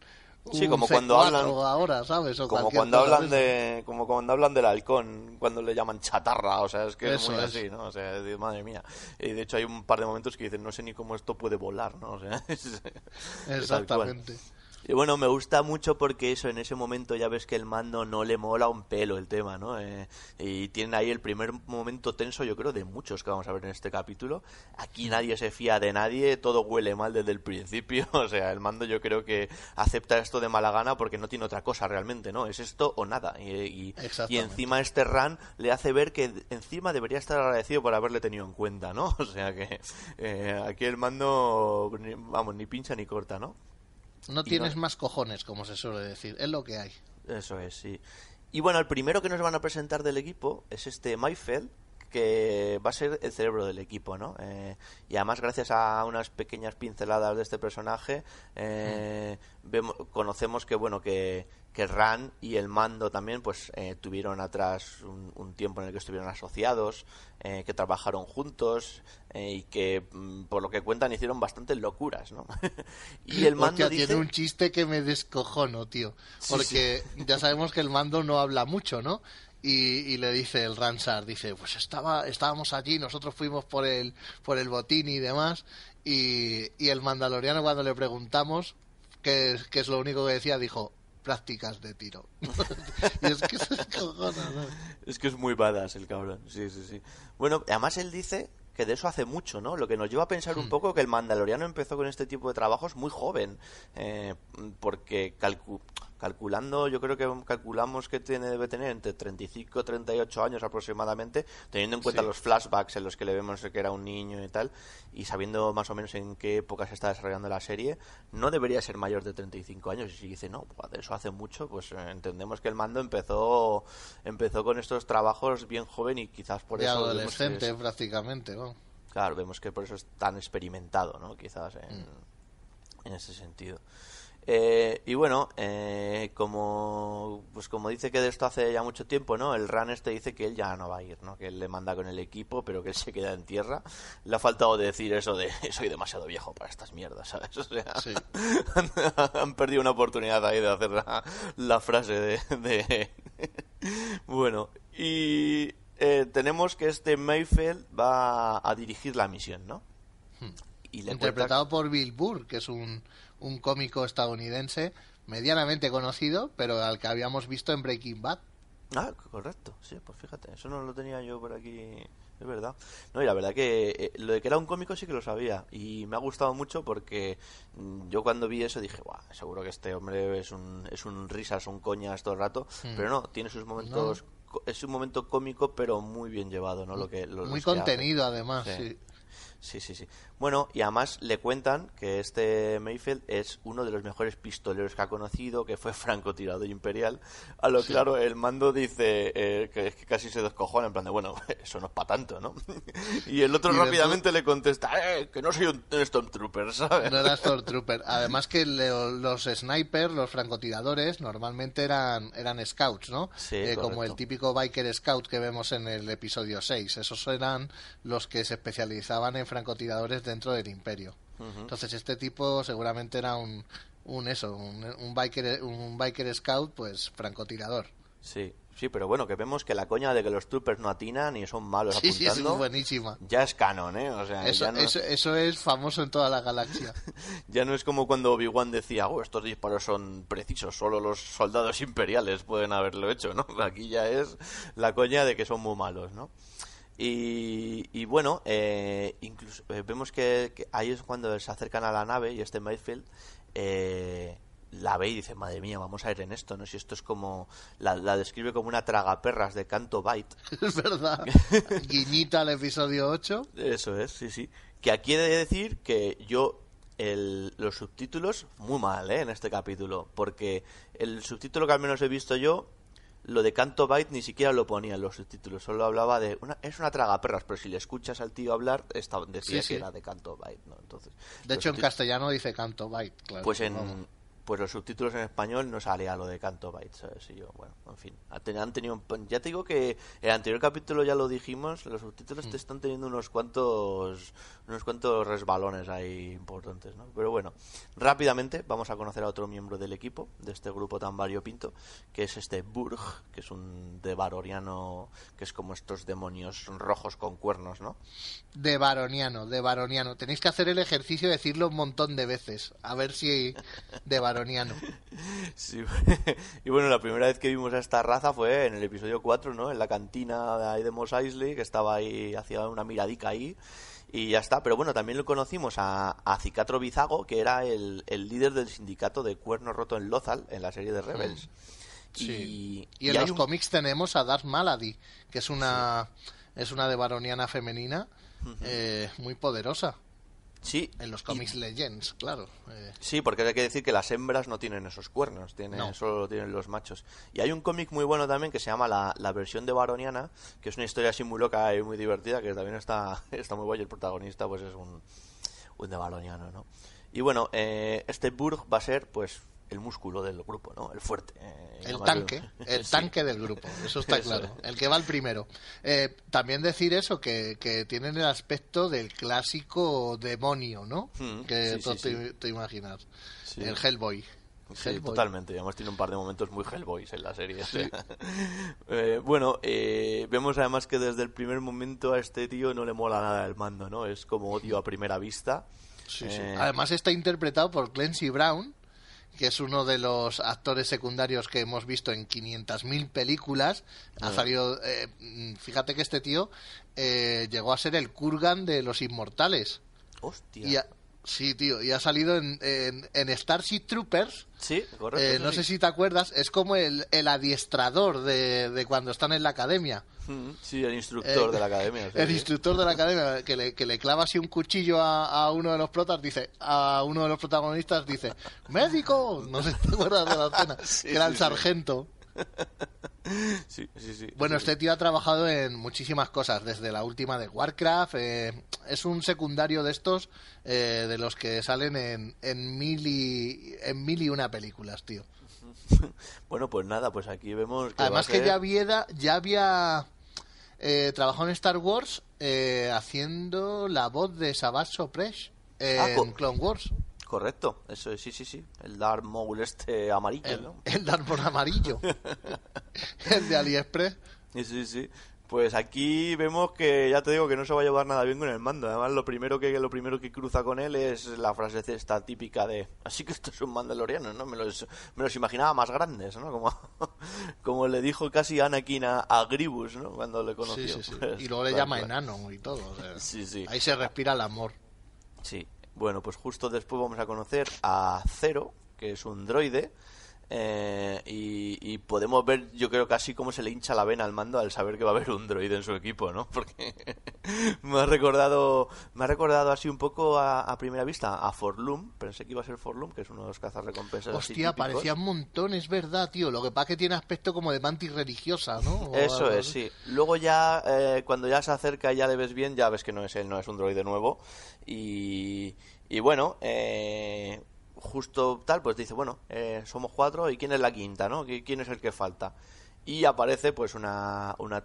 Sí, como cuando hablan ahora, ¿sabes? O como cuando hablan de como cuando hablan del halcón, cuando le llaman chatarra, o sea, es que es muy así, ¿no? O sea, madre mía. Y de hecho hay un par de momentos que dicen, no sé ni cómo esto puede volar, ¿no? O sea, exactamente. Y bueno, me gusta mucho porque eso, en ese momento ya ves que el mando no le mola un pelo el tema, ¿no? Eh, y tienen ahí el primer momento tenso, yo creo, de muchos que vamos a ver en este capítulo. Aquí nadie se fía de nadie, todo huele mal desde el principio. O sea, el mando yo creo que acepta esto de mala gana porque no tiene otra cosa realmente, ¿no? Es esto o nada. Y, encima este run le hace ver que encima debería estar agradecido por haberle tenido en cuenta, ¿no? O sea que eh, aquí el mando, vamos, ni pincha ni corta, ¿no? No tienes más cojones, como se suele decir, es lo que hay. Eso es, sí. Y bueno, el primero que nos van a presentar del equipo es este Mayfeld, que va a ser el cerebro del equipo, ¿no? Eh, y además gracias a unas pequeñas pinceladas de este personaje eh, mm. vemos, conocemos que bueno que, que Ran y el mando también pues eh, tuvieron atrás un, tiempo en el que estuvieron asociados, que trabajaron juntos y que mm, por lo que cuentan hicieron bastantes locuras, ¿no? y el mando Hostia, tiene un chiste que me descojono, tío, porque ya sabemos que el mando no habla mucho, ¿no? y, le dice el Ransar, dice, pues estaba, estábamos allí, nosotros fuimos por el, por el botín y demás, y, y el mandaloriano cuando le preguntamos, que, es lo único que decía, dijo, prácticas de tiro. y es que es Es que es muy badass el cabrón, sí, sí, sí. Bueno, además él dice que de eso hace mucho, ¿no? Lo que nos lleva a pensar un hmm. poco que el mandaloriano empezó con este tipo de trabajos muy joven, eh, porque calcu calculando, yo creo que calculamos que tiene, debe tener entre 35 y 38 años aproximadamente, teniendo en cuenta los flashbacks en los que le vemos que era un niño y tal, y sabiendo más o menos en qué época se está desarrollando la serie, no debería ser mayor de 35 años. Y si dice, no, eso hace mucho, pues eh, entendemos que el mando empezó, empezó con estos trabajos bien joven y quizás por de eso... adolescente prácticamente, Claro, vemos que por eso es tan experimentado, ¿no? Quizás en, mm. en ese sentido. Eh, y bueno, eh, como pues como dice que de esto hace ya mucho tiempo, ¿no? El Ran este dice que él ya no va a ir, ¿no? Que él le manda con el equipo, pero que él se queda en tierra. Le ha faltado decir eso de soy demasiado viejo para estas mierdas, ¿sabes? O sea, han, perdido una oportunidad ahí de hacer la, frase de... bueno, y eh, tenemos que este Mayfield va a dirigir la misión, ¿no? Interpretado por Bill Burr, que es un, cómico estadounidense medianamente conocido, pero al que habíamos visto en Breaking Bad. Ah, correcto, sí, pues fíjate, eso no lo tenía yo por aquí, es verdad. No, y la verdad que eh, lo de que era un cómico sí que lo sabía, y me ha gustado mucho porque mm, yo cuando vi eso dije, guau, seguro que este hombre es un, es un risas, un coñas todo el rato, hmm. pero no, tiene sus momentos, es un momento cómico pero muy bien llevado, ¿no? Lo que, Muy contenido además, sí. Sí, sí, sí. Bueno, y además le cuentan que este Mayfield es uno de los mejores pistoleros que ha conocido, que fue francotirador imperial. A lo claro, el mando dice eh, que, que casi se descojona, en plan de, bueno, eso no es para tanto, ¿no? y el otro rápidamente le contesta, eh, que no soy un Stormtrooper, ¿sabes? No era Stormtrooper. Además que los snipers, los francotiradores, normalmente eran, eran scouts, ¿no? Sí, eh, como el típico biker scout que vemos en el episodio 6. Esos eran los que se especializaban en francotiradores de dentro del imperio. Entonces este tipo seguramente era un, un eso, un, biker, un biker scout, pues francotirador. Sí, sí, pero bueno, que vemos que la coña de que los troopers no atinan y son malos sí, Sí, es buenísima. Ya es canon, ¿eh? eso, es famoso en toda la galaxia. ya no es como cuando Obi-Wan decía, oh, estos disparos son precisos, solo los soldados imperiales pueden haberlo hecho, ¿no? Aquí ya es la coña de que son muy malos, ¿no? Y, bueno, eh, eh, vemos que, ahí es cuando se acercan a la nave y este Mayfield eh, la ve y dice, madre mía, vamos a ir en esto, ¿no? Si esto es como, la, describe como una tragaperras de canto bite. Es verdad. Guiñita al episodio 8. Eso es, sí, sí. Que aquí he de decir que yo los subtítulos muy mal ¿eh? en este capítulo, porque el subtítulo que al menos he visto yo lo de Canto Byte ni siquiera lo ponía en los subtítulos, solo hablaba de es una traga perras, pero si le escuchas al tío hablar, está, decía que era de Canto Byte, ¿no? Entonces, de hecho en castellano dice Canto Byte, claro. Pues en, pues los subtítulos en español no a lo de Canto bytes ¿sabes? Y yo, bueno, en fin. Han tenido, ya te digo que el anterior capítulo ya lo dijimos, los subtítulos te mm. están teniendo unos cuantos, unos cuantos resbalones ahí importantes, ¿no? Pero bueno, rápidamente vamos a conocer a otro miembro del equipo, de este grupo tan variopinto, que es este Burg, que es un devaroniano, que es como estos demonios rojos con cuernos, ¿no? De varoniano, de varoniano. Tenéis que hacer el ejercicio de decirlo un montón de veces, a ver si de Y bueno, la primera vez que vimos a esta raza fue en el episodio 4, ¿no? En la cantina de, ahí de Mos Eisley, que estaba ahí, hacía una miradica ahí y ya está. Pero bueno, también lo conocimos a, Cicatro Bizago, que era el, líder del sindicato de Cuerno Roto en Lozal, en la serie de Rebels. Mm. Y, en los cómics tenemos a Darth Malady, que es una, es una de Baroniana femenina eh, muy poderosa. Sí. En los cómics Legends, claro. Eh. Sí, porque hay que decir que las hembras no tienen esos cuernos, tienen, solo tienen los machos. Y hay un cómic muy bueno también que se llama la, la, versión de Baroniana, que es una historia así muy loca y muy divertida, que también está, está muy guay. El protagonista pues es un, un de Baroniano, ¿no? Y bueno, eh, este Burg va a ser pues el músculo del grupo, ¿no? El fuerte. Eh, el tanque, el tanque del grupo, eso está claro. El que va al primero. Eh, también decir eso, que, tienen el aspecto del clásico demonio, ¿no? Hmm, que tú te, imaginas. El Hellboy. Sí, totalmente. Además tiene un par de momentos muy Hellboys en la serie. Eh, bueno, vemos además que desde el primer momento a este tío no le mola nada el mando, ¿no? Es como odio a primera vista. Sí, además está interpretado por Clancy Brown, que es uno de los actores secundarios que hemos visto en 500.000 películas. Ha ah. salido, eh, mm, fíjate que este tío eh, llegó a ser el Kurgan de los Inmortales. Hostia. Y sí, tío, y ha salido en, en, Starship Troopers. Sí, correcto. Eh, no sé si te acuerdas, es como el, el adiestrador de, de, cuando están en la academia. Sí, el instructor eh, de la academia. el instructor de la academia que le, clava así un cuchillo a, uno de los protas, dice, a uno de los protagonistas dice, ¡médico! No sé si te acuerdas de la escena. era el sargento. Bueno, este tío ha trabajado en muchísimas cosas, desde la última de Warcraft. Eh, es un secundario de estos, eh, de los que salen en, en, mil y, en mil y una películas, tío. Bueno, pues nada, pues aquí vemos. Además, que ya ya había eh, trabajó en Star Wars eh, haciendo la voz de Sabaso Presh en ah, Clone Wars. Correcto, eso sí, sí, sí. El Dark Maul este amarillo, el, ¿no? El Darth amarillo. el de AliExpress. Sí, sí, sí. Pues aquí vemos que ya te digo que no se va a llevar nada bien con el mando. Además, lo primero que lo primero que cruza con él es la frase esta típica de así que esto es un mandaloriano, ¿no? Me los, me imaginaba más grandes, ¿no? Como, como le dijo casi Anakin a, Gribus, ¿no? Cuando le conoció. Pues y luego le llama enano y todo. O sea, ahí se respira el amor. Sí. Bueno, pues justo después vamos a conocer a Cero, que es un droide eh, y, podemos ver, yo creo, casi como se le hincha la vena al mando al saber que va a haber un droide en su equipo, ¿no? Porque me ha recordado, me ha recordado así un poco a, primera vista a Forlum. Pensé que iba a ser Forlum, que es uno de los cazas recompensas Hostia, parecía un montón, es verdad, tío. Lo que pasa es que tiene aspecto como de mantis religiosa, ¿no? Eso es, sí. Luego ya, eh, cuando ya se acerca y ya le ves bien, ya ves que no es él, no es un droide nuevo. Y, y bueno, eh justo tal, pues dice, bueno, eh, somos cuatro y quién es la quinta, ¿no? ¿Quién es el que falta? Y aparece pues una, una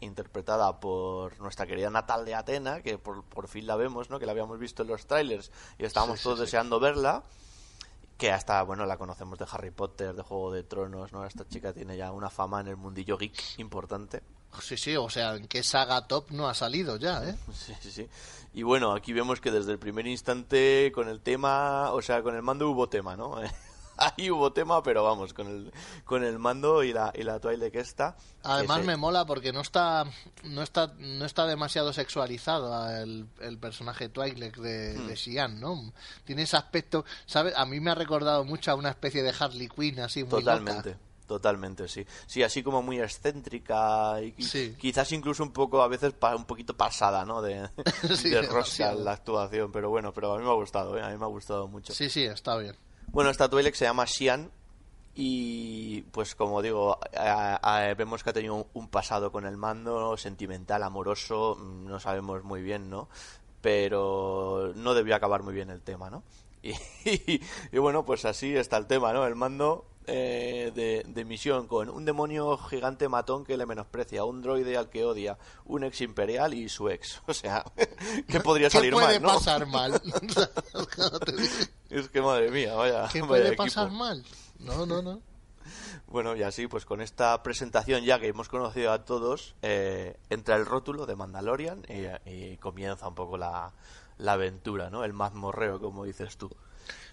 interpretada por nuestra querida Natal de Atena, que por, fin la vemos, ¿no? Que la habíamos visto en los trailers y estábamos todos deseando verla. Que hasta, bueno, la conocemos de Harry Potter, de Juego de Tronos, ¿no? Esta chica tiene ya una fama en el mundillo geek importante. Sí, sí, o sea, en qué saga top no ha salido ya, ¿eh? Sí, sí, sí. Y bueno, aquí vemos que desde el primer instante con el tema, o sea, con el mando hubo tema, ¿no? Ahí hubo tema, pero vamos, con el, con el mando y la, y la que está. Además me mola porque no está, no está, no está demasiado sexualizado el, el personaje Twi'lek de, hmm. Xi'an, ¿no? Tiene ese aspecto, ¿sabes? A mí me ha recordado mucho a una especie de Harley Quinn así muy Totalmente. Totalmente, sí. Sí, así como muy excéntrica y quizás incluso un poco, a veces, un poquito pasada, ¿no? De, sí, la actuación, pero bueno, pero a mí me ha gustado, ¿eh? A mí me ha gustado mucho. Sí, sí, está bien. Bueno, esta Twi'lek se llama Xian y, pues como digo, vemos que ha tenido un pasado con el mando, sentimental, amoroso, mm, no sabemos muy bien, ¿no? Pero no debió acabar muy bien el tema, ¿no? y bueno, pues así está el tema, ¿no? El mando eh, de, misión con un demonio gigante matón que le menosprecia, un droide al que odia, un ex imperial y su ex. O sea, ¿qué podría salir ¿Qué puede pasar mal? es que madre mía, vaya. ¿Qué puede pasar mal? No, no, no. Bueno, y así, pues con esta presentación ya que hemos conocido a todos, eh, entra el rótulo de Mandalorian y, comienza un poco la, la aventura, ¿no? El mazmorreo, como dices tú.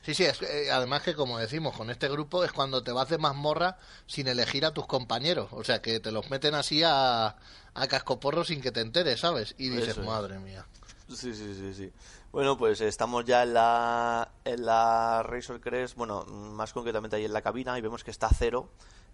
Sí, sí, eh, además que como decimos, con este grupo es cuando te vas de mazmorra sin elegir a tus compañeros, o sea que te los meten así a, a cascoporro sin que te enteres, ¿sabes? Y dices, madre mía. Sí, sí, sí, sí. Bueno, pues estamos ya en la, en la Razor Crest, bueno, más concretamente ahí en la cabina y vemos que está cero,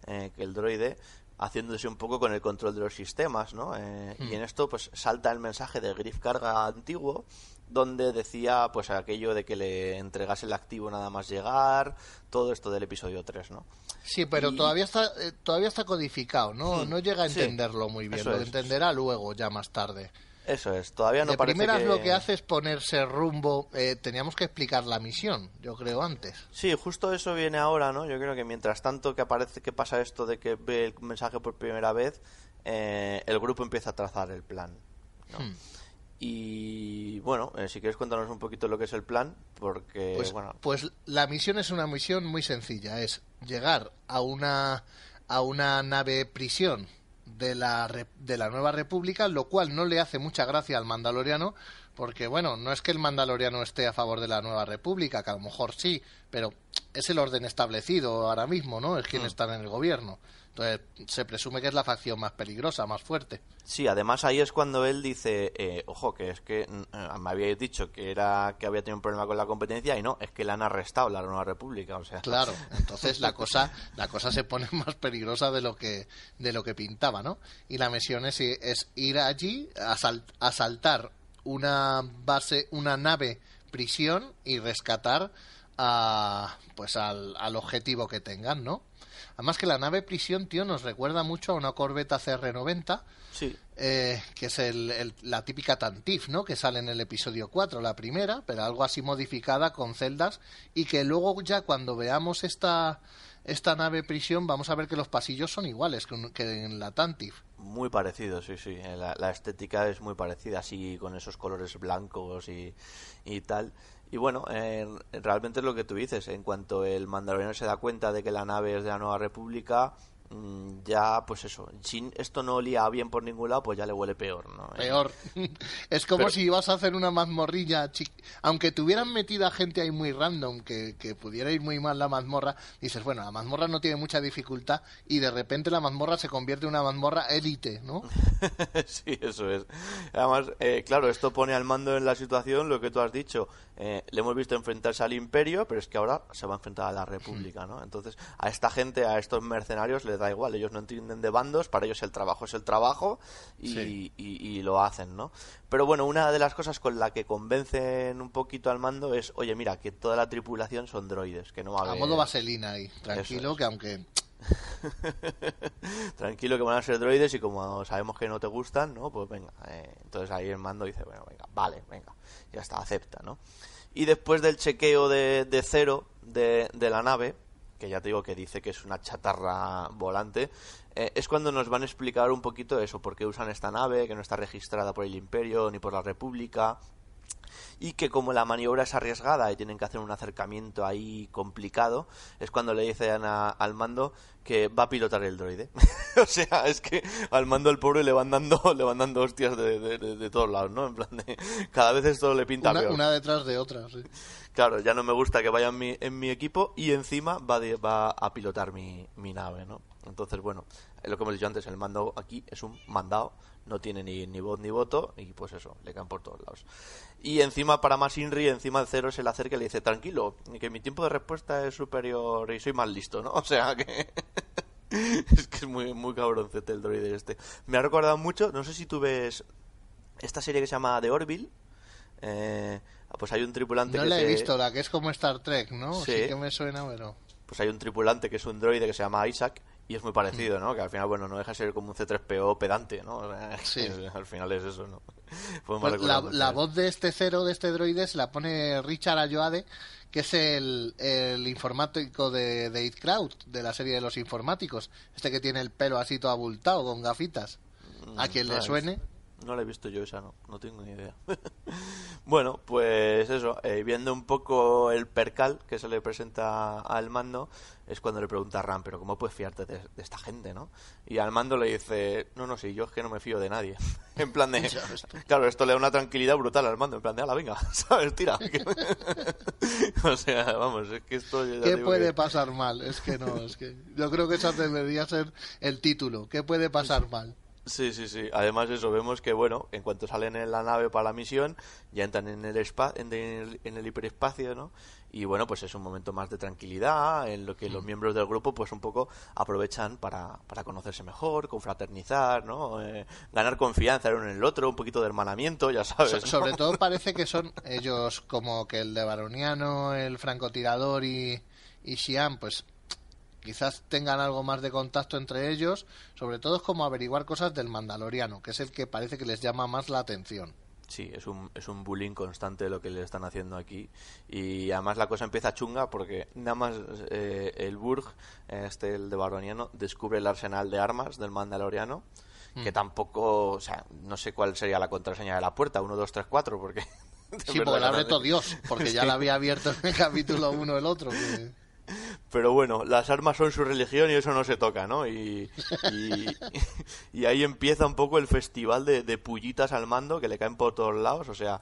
eh, que el droide, haciéndose un poco con el control de los sistemas, ¿no? Eh, y hmm. en esto, pues salta el mensaje de Griff Carga antiguo donde decía pues aquello de que le entregase el activo nada más llegar, todo esto del episodio 3, ¿no? Sí, pero todavía está eh, todavía está codificado, ¿no? Hmm, no llega a entenderlo muy bien, lo entenderá luego ya más tarde. Eso es, todavía no de parece primeras lo que hace es ponerse rumbo, eh, teníamos que explicar la misión, yo creo antes. Sí, justo eso viene ahora, ¿no? Yo creo que mientras tanto que aparece que pasa esto de que ve el mensaje por primera vez, eh, el grupo empieza a trazar el plan, ¿no? Hmm. Y bueno, eh, si quieres cuéntanos un poquito lo que es el plan, porque pues, pues, la misión es una misión muy sencilla, es llegar a una a una nave prisión de la de la Nueva República, lo cual no le hace mucha gracia al Mandaloriano, porque bueno, no es que el Mandaloriano esté a favor de la Nueva República, que a lo mejor sí, pero es el orden establecido ahora mismo, ¿no? Es quien mm. está en el gobierno. Entonces se presume que es la facción más peligrosa, más fuerte. Sí, además ahí es cuando él dice, eh, ojo, que es que mm, me habíais dicho que era que había tenido un problema con la competencia y no, es que la han arrestado la Nueva República, o sea. Claro, entonces la cosa la cosa se pone más peligrosa de lo que de lo que pintaba, ¿no? Y la misión es, ir allí a asaltar una base, una nave prisión y rescatar a pues al, al objetivo que tengan, ¿no? Además que la nave prisión, tío, nos recuerda mucho a una corbeta CR90. Sí. Eh, que es la típica Tantif, ¿no? Que sale en el episodio 4, la primera, pero algo así modificada con celdas. Y que luego ya cuando veamos esta, esta nave prisión, vamos a ver que los pasillos son iguales que, en la Tantif. Muy parecido, sí, sí. La, la, estética es muy parecida, así con esos colores blancos y, y tal. Y bueno, eh, realmente es lo que tú dices. En cuanto el mandaloriano se da cuenta de que la nave es de la Nueva República, mm, ya pues eso, si esto no olía bien por ningún lado, pues ya le huele peor, ¿no? Eh, peor. Es como si ibas a hacer una mazmorrilla, aunque tuvieran metida gente ahí muy random, que, pudiera ir muy mal la mazmorra, dices, bueno, la mazmorra no tiene mucha dificultad y de repente la mazmorra se convierte en una mazmorra élite, ¿no? sí, eso es. Además, eh, claro, esto pone al mando en la situación lo que tú has dicho, eh, le hemos visto enfrentarse al imperio, pero es que ahora se va a enfrentar a la república, ¿no? Entonces, a esta gente, a estos mercenarios, les da igual, ellos no entienden de bandos, para ellos el trabajo es el trabajo y, lo hacen, ¿no? Pero bueno, una de las cosas con la que convencen un poquito al mando es, oye, mira, que toda la tripulación son droides, que no va a modo vaselina ahí, tranquilo, que aunque Tranquilo que van a ser droides y como sabemos que no te gustan, ¿no? Pues venga. Eh, entonces ahí el mando dice, bueno, venga, vale, venga. Ya está, acepta, ¿no? Y después del chequeo de, cero de, la nave, que ya te digo que dice que es una chatarra volante, eh, es cuando nos van a explicar un poquito eso, por qué usan esta nave, que no está registrada por el imperio ni por la república, y que como la maniobra es arriesgada y tienen que hacer un acercamiento ahí complicado, es cuando le dicen al mando que va a pilotar el droide. o sea, es que al mando el pobre le van dando, le van dando hostias de, de, todos lados, ¿no? En plan de, cada vez esto le pinta una, Una detrás de otra, sí. Claro, ya no me gusta que vaya en mi, equipo y encima va, va a pilotar mi, mi nave, ¿no? Entonces, bueno, lo que hemos dicho antes, el mando aquí es un mandado, no tiene ni, ni voz ni voto, y pues eso, le caen por todos lados. Y encima, para más Inri, encima el cero se le acerca y le dice, tranquilo, que mi tiempo de respuesta es superior y soy más listo, ¿no? O sea que... es que es muy, muy cabroncete el droide este. Me ha recordado mucho, no sé si tú ves esta serie que se llama The Orville. Eh, pues hay un tripulante no la he visto, la que es como Star Trek, ¿no? Sí. que me suena, pero... Pues hay un tripulante que es un droide que se llama Isaac y es muy parecido, ¿no? Que al final, bueno, no deja de ser como un C3PO pedante, ¿no? Sí. al final es eso, ¿no? Pues la, la voz de este cero, de este droide, la pone Richard Ayoade, que es el, informático de, de It Crowd, de la serie de los informáticos. Este que tiene el pelo así todo abultado, con gafitas. A quien le ah, suene. No la he visto yo esa, no, no tengo ni idea. bueno, pues eso, eh, viendo un poco el percal que se le presenta al mando, es cuando le pregunta a Ram, pero ¿cómo puedes fiarte de, esta gente, no? Y al mando le dice, no, no, sí, yo es que no me fío de nadie. en plan de, claro, esto le da una tranquilidad brutal al mando, en plan de, la venga, ¿sabes? Tira. o sea, vamos, es que esto... ¿Qué puede pasar mal? Es que no, es que yo creo que esa debería ser el título, ¿qué puede pasar mal? Sí, sí, sí. Además eso, vemos que, bueno, en cuanto salen en la nave para la misión, ya entran en el, en el, hiperespacio, ¿no? Y bueno, pues es un momento más de tranquilidad, en lo que los mm. miembros del grupo, pues un poco aprovechan para, para conocerse mejor, confraternizar, ¿no? Eh, ganar confianza el uno en el otro, un poquito de hermanamiento, ya sabes. sobre todo parece que son ellos como que el de Baroniano, el francotirador y, y Xi'an, pues quizás tengan algo más de contacto entre ellos, sobre todo es como averiguar cosas del mandaloriano, que es el que parece que les llama más la atención. Sí, es un, es un bullying constante lo que le están haciendo aquí. Y además la cosa empieza chunga porque nada más eh, el Burg, este, el de Baroniano, descubre el arsenal de armas del Mandaloriano. Que mm. tampoco, o sea, no sé cuál sería la contraseña de la puerta, 1, 2, 3, 4, porque. Sí, porque la abre todo Dios, porque ya la había abierto en el capítulo 1 el otro. Pero bueno, las armas son su religión y eso no se toca, ¿no? Y, y, ahí empieza un poco el festival de, de, pullitas al mando que le caen por todos lados. O sea,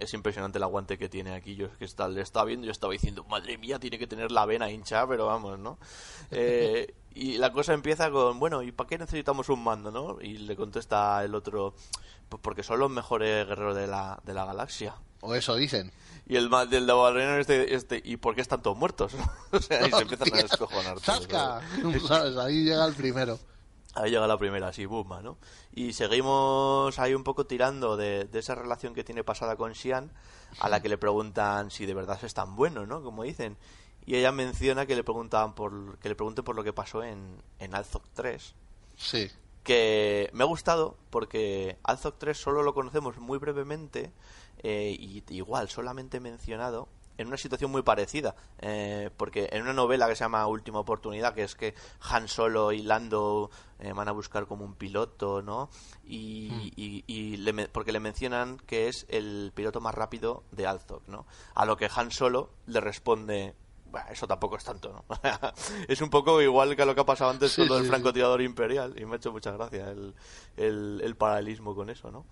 es impresionante el aguante que tiene aquí. Yo es que le estaba viendo, yo estaba diciendo, madre mía, tiene que tener la vena hinchada, pero vamos, ¿no? Eh, y la cosa empieza con, bueno, ¿y para qué necesitamos un mando, no? Y le contesta el otro, pues porque son los mejores guerreros de la, de la galaxia. O eso dicen y el mal del Dabarreno este, este, ¿y por qué están todos muertos? o sea, y se empiezan a descojonar. ¡Zasca! Ahí llega el primero. Ahí llega la primera, así, boom, ¿no? Y seguimos ahí un poco tirando de, esa relación que tiene pasada con Xian, a la que le preguntan si de verdad es tan bueno, ¿no? Como dicen. Y ella menciona que le preguntaban por que le pregunte por lo que pasó en, en Alzoc 3. Sí. Que me ha gustado porque Alzoc 3 solo lo conocemos muy brevemente eh, y igual solamente mencionado en una situación muy parecida, eh, porque en una novela que se llama Última Oportunidad, que es que Han Solo y Lando eh, van a buscar como un piloto, ¿no? Y, hmm. porque le mencionan que es el piloto más rápido de Alzheimer, ¿no? A lo que Han Solo le responde, eso tampoco es tanto, ¿no? es un poco igual que lo que ha pasado antes con el francotirador imperial. Y me ha hecho mucha gracia el paralelismo con eso, ¿no?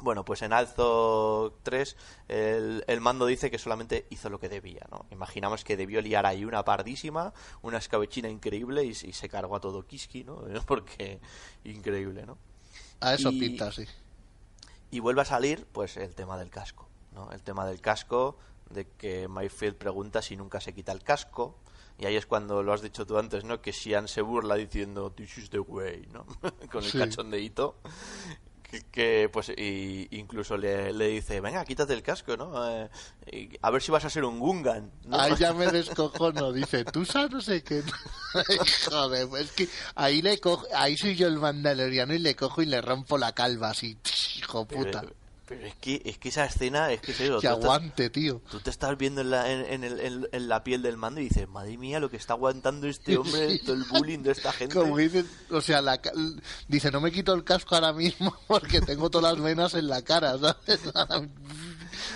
Bueno, pues en Alzo 3 el, mando dice que solamente hizo lo que debía, ¿no? Imaginamos que debió liar ahí una pardísima, una escabechina increíble y, se cargó a todo Kiski, ¿no? Porque increíble, ¿no? A eso y, pinta, sí. Y vuelve a salir, pues, el tema del casco, ¿no? El tema del casco, de que Mayfield pregunta si nunca se quita el casco, y ahí es cuando lo has dicho tú antes, ¿no? Que Sian se burla diciendo, This is the way, ¿no? Con el cachondeito que, pues y, incluso le, dice, venga, quítate el casco, ¿no? Eh, a ver si vas a ser un Gungan. Ahí ya me descojono, dice, tú sabes no qué. Joder, pues es que ahí le cojo, ahí soy yo el mandaloriano y le cojo y le rompo la calva así, hijo eh, puta. Pero es que, es que esa escena es que se Que aguante, tío. Tú te estás viendo en la, en, el, la piel del mando y dices, madre mía, lo que está aguantando este hombre, todo el bullying de esta gente. o sea, dice, no me quito el casco ahora mismo porque tengo todas las venas en la cara, ¿sabes?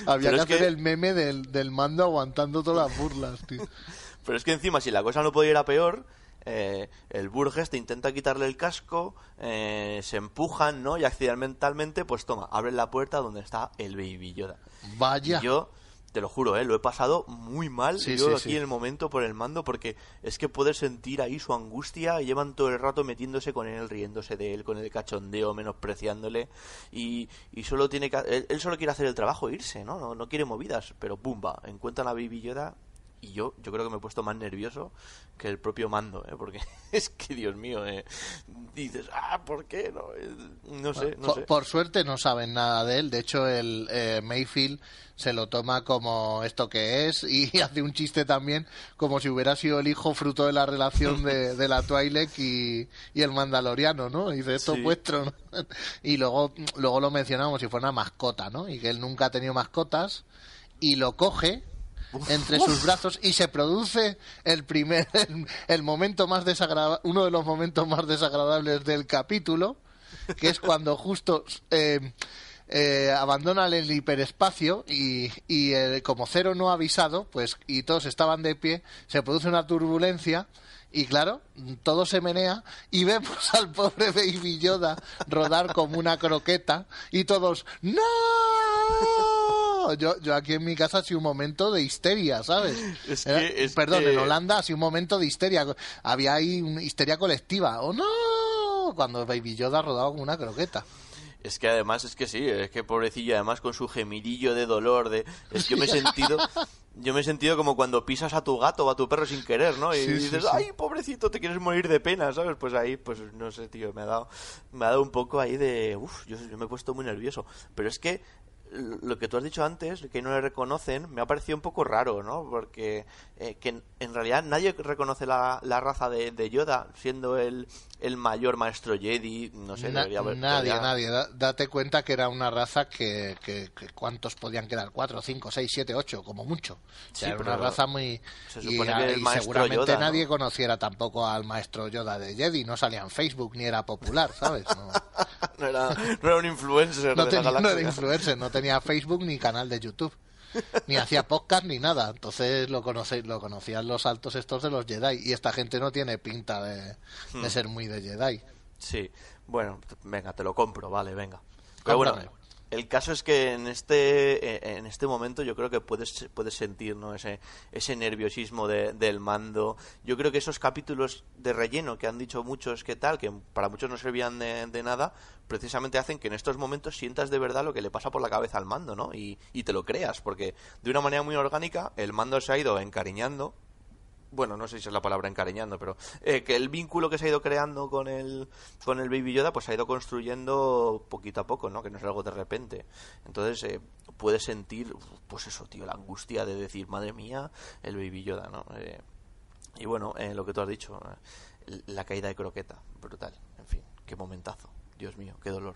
Había que hacer el meme del, mando aguantando todas las burlas, tío. Pero es que encima, si la cosa no podía ir a peor, eh, el Burgess te intenta quitarle el casco, eh, se empujan, ¿no? Y accidentalmente, pues toma, abren la puerta donde está el Baby Yoda. Vaya. yo, te lo juro, ¿eh? lo he pasado muy mal yo aquí en el momento por el mando porque es que puedes sentir ahí su angustia y llevan todo el rato metiéndose con él, riéndose de él, con el cachondeo, menospreciándole y, solo tiene que... Él, solo quiere hacer el trabajo, irse, ¿no? ¿no? quiere movidas, pero pumba, encuentran a Baby Yoda y yo, yo creo que me he puesto más nervioso que el propio mando, ¿eh? porque es que, Dios mío, ¿eh? dices, ah, ¿por qué? No, eh, sé. por, suerte no saben nada de él, de hecho el eh, Mayfield se lo toma como esto que es y hace un chiste también como si hubiera sido el hijo fruto de la relación de, la Twilight y, el Mandaloriano, ¿no? Y dice, esto vuestro, Y luego, luego lo mencionamos si fuera una mascota, ¿no? Y que él nunca ha tenido mascotas y lo coge entre sus brazos y se produce el primer, el, momento más desagradable, uno de los momentos más desagradables del capítulo, que es cuando justo eh, eh, abandona el hiperespacio y, eh, como cero no ha avisado, pues y todos estaban de pie, se produce una turbulencia y claro, todo se menea y vemos al pobre Baby Yoda rodar como una croqueta y todos ¡No! yo, aquí en mi casa ha sido un momento de histeria, ¿sabes? Es perdón, en Holanda ha sido un momento de histeria. Había ahí una histeria colectiva. ¡Oh, no! Cuando Baby Yoda rodaba con una croqueta. Es que además, es que sí, es que pobrecillo, además con su gemidillo de dolor, de... Es que yo me he sentido... Yo me he sentido como cuando pisas a tu gato o a tu perro sin querer, ¿no? Y dices, ay, pobrecito, te quieres morir de pena, ¿sabes? Pues ahí, pues no sé, tío, me ha dado, me ha dado un poco ahí de, Uf, yo, me he puesto muy nervioso. Pero es que lo que tú has dicho antes, que no le reconocen, me ha parecido un poco raro, ¿no? Porque eh, que en, realidad nadie reconoce la, raza de, Yoda, siendo el, el mayor maestro Jedi, no sé, Nadie, nadie. date cuenta que era una raza que, que, ¿cuántos podían quedar? ¿Cuatro, cinco, seis, siete, ocho? Como mucho. era una raza muy... y, seguramente nadie conociera tampoco al maestro Yoda de Jedi, no salía en Facebook ni era popular, ¿sabes? No, era, era, un influencer. de no influencer, no a Facebook ni canal de YouTube. Ni hacía podcast ni nada. Entonces lo conocéis, lo conocían los altos estos de los Jedi. Y esta gente no tiene pinta de, hmm. ser muy de Jedi. Sí, bueno, venga, te lo compro, vale, venga. El caso es que en este, eh, en este momento yo creo que puedes, puedes sentir ¿no? ese, ese nerviosismo del mando. Yo creo que esos capítulos de relleno que han dicho muchos que tal, que para muchos no servían de, nada, precisamente hacen que en estos momentos sientas de verdad lo que le pasa por la cabeza al mando ¿no? y, y te lo creas, porque de una manera muy orgánica el mando se ha ido encariñando bueno, no sé si es la palabra encareñando, pero eh, que el vínculo que se ha ido creando con el, con el Baby Yoda, pues se ha ido construyendo poquito a poco, ¿no? Que no es algo de repente. Entonces, eh, puedes sentir, pues eso, tío, la angustia de decir, madre mía, el Baby Yoda, ¿no? Eh, y bueno, eh, lo que tú has dicho, la caída de croqueta, brutal, en fin, qué momentazo. Dios mío, qué dolor.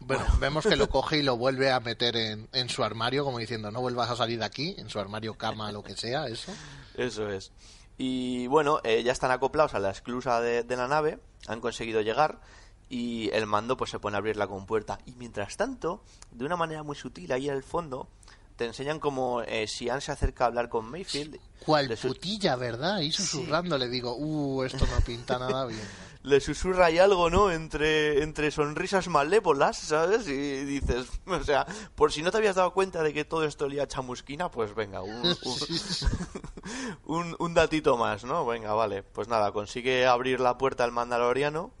Bueno, vemos que lo coge y lo vuelve a meter en, en su armario, como diciendo, no vuelvas a salir de aquí, en su armario, cama, lo que sea, eso. Eso es. Y bueno, eh, ya están acoplados a la esclusa de, la nave, han conseguido llegar y el mando pues se pone a abrir la compuerta. Y mientras tanto, de una manera muy sutil ahí en el fondo, te enseñan como eh, si Anne se acerca a hablar con Mayfield. Cual putilla, ¿verdad? Y susurrando le digo, uh, esto no pinta nada bien le susurra ahí algo, ¿no? Entre, entre sonrisas malévolas, ¿sabes? Y dices, o sea, por si no te habías dado cuenta de que todo esto olía chamusquina, pues venga, un, un, un datito más, ¿no? Venga, vale. Pues nada, consigue abrir la puerta al mandaloriano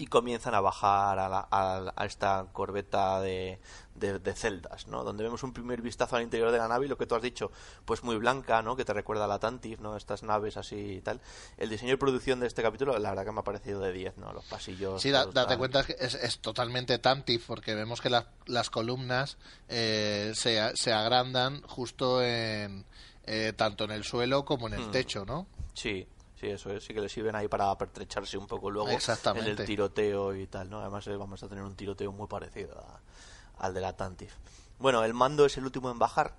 y comienzan a bajar a, esta corbeta de, celdas, ¿no? Donde vemos un primer vistazo al interior de la nave y lo que tú has dicho, pues muy blanca, ¿no? Que te recuerda a la Tantif, ¿no? Estas naves así y tal. El diseño y producción de este capítulo, la verdad que me ha parecido de 10, ¿no? Los pasillos... Sí, date cuenta que es, totalmente Tantif porque vemos que las columnas eh, se, agrandan justo en... Eh, tanto en el suelo como en el mm. techo, ¿no? Sí, Sí, eso es, sí que le sirven ahí para pertrecharse un poco luego en el tiroteo y tal, ¿no? Además eh, vamos a tener un tiroteo muy parecido al de la Tantif. Bueno, el mando es el último en bajar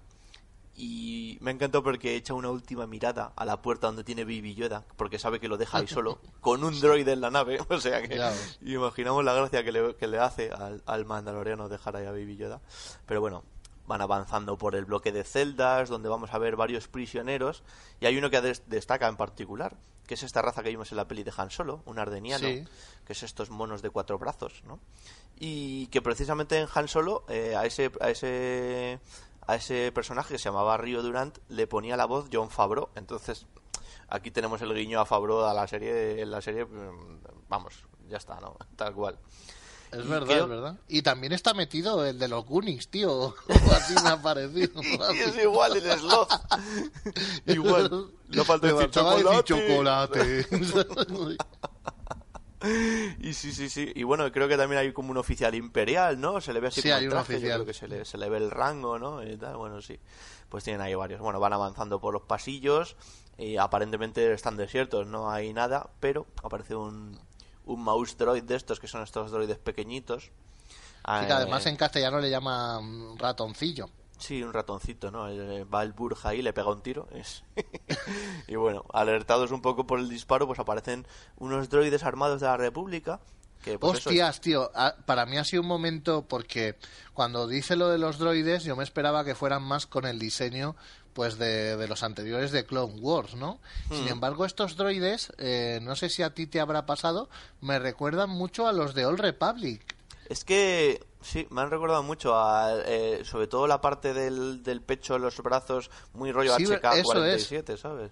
y me encantó porque echa una última mirada a la puerta donde tiene Baby Yoda, porque sabe que lo deja ahí solo, con un droide en la nave, o sea que imaginamos la gracia que le, hace al, al mandaloriano dejar ahí a Baby Yoda. Pero bueno, van avanzando por el bloque de celdas, donde vamos a ver varios prisioneros, y hay uno que destaca en particular, que es esta raza que vimos en la peli de Han Solo, un ardeniano, que es estos monos de cuatro brazos, ¿no? Y que precisamente en Han Solo eh, a ese a ese a ese personaje que se llamaba Río Durant le ponía la voz John Favreau, entonces aquí tenemos el guiño a fabro a la serie la serie mm, vamos, ya está, ¿no? Tal cual. Es verdad, es verdad. Y también está metido el de los Goonies, tío. así me ha parecido. y es igual el Sloth. igual. No falta decir chocolate. chocolate. y sí, sí, sí. Y bueno, creo que también hay como un oficial imperial, ¿no? Se le ve así hay un oficial. que se le, se le ve el rango, ¿no? Y tal. Bueno, sí. Pues tienen ahí varios. Bueno, van avanzando por los pasillos. Y aparentemente están desiertos, no hay nada, pero aparece un, un mouse droid de estos, que son estos droides pequeñitos. Ah, además eh, en castellano le llaman mm, ratoncillo. Sí, un ratoncito, ¿no? Eh, va el Burja ahí, le pega un tiro. y bueno, alertados un poco por el disparo, pues aparecen unos droides armados de la República. Que, pues, Hostias, tío, para mí ha sido un momento porque cuando dice lo de los droides, yo me esperaba que fueran más con el diseño pues de, los anteriores de Clone Wars, ¿no? Sin hmm. embargo, estos droides, eh, no sé si a ti te habrá pasado, me recuerdan mucho a los de Old Republic. Es que sí, me han recordado mucho, a, eh, sobre todo la parte del, pecho, los brazos, muy rollo sí, HK47, es. ¿sabes?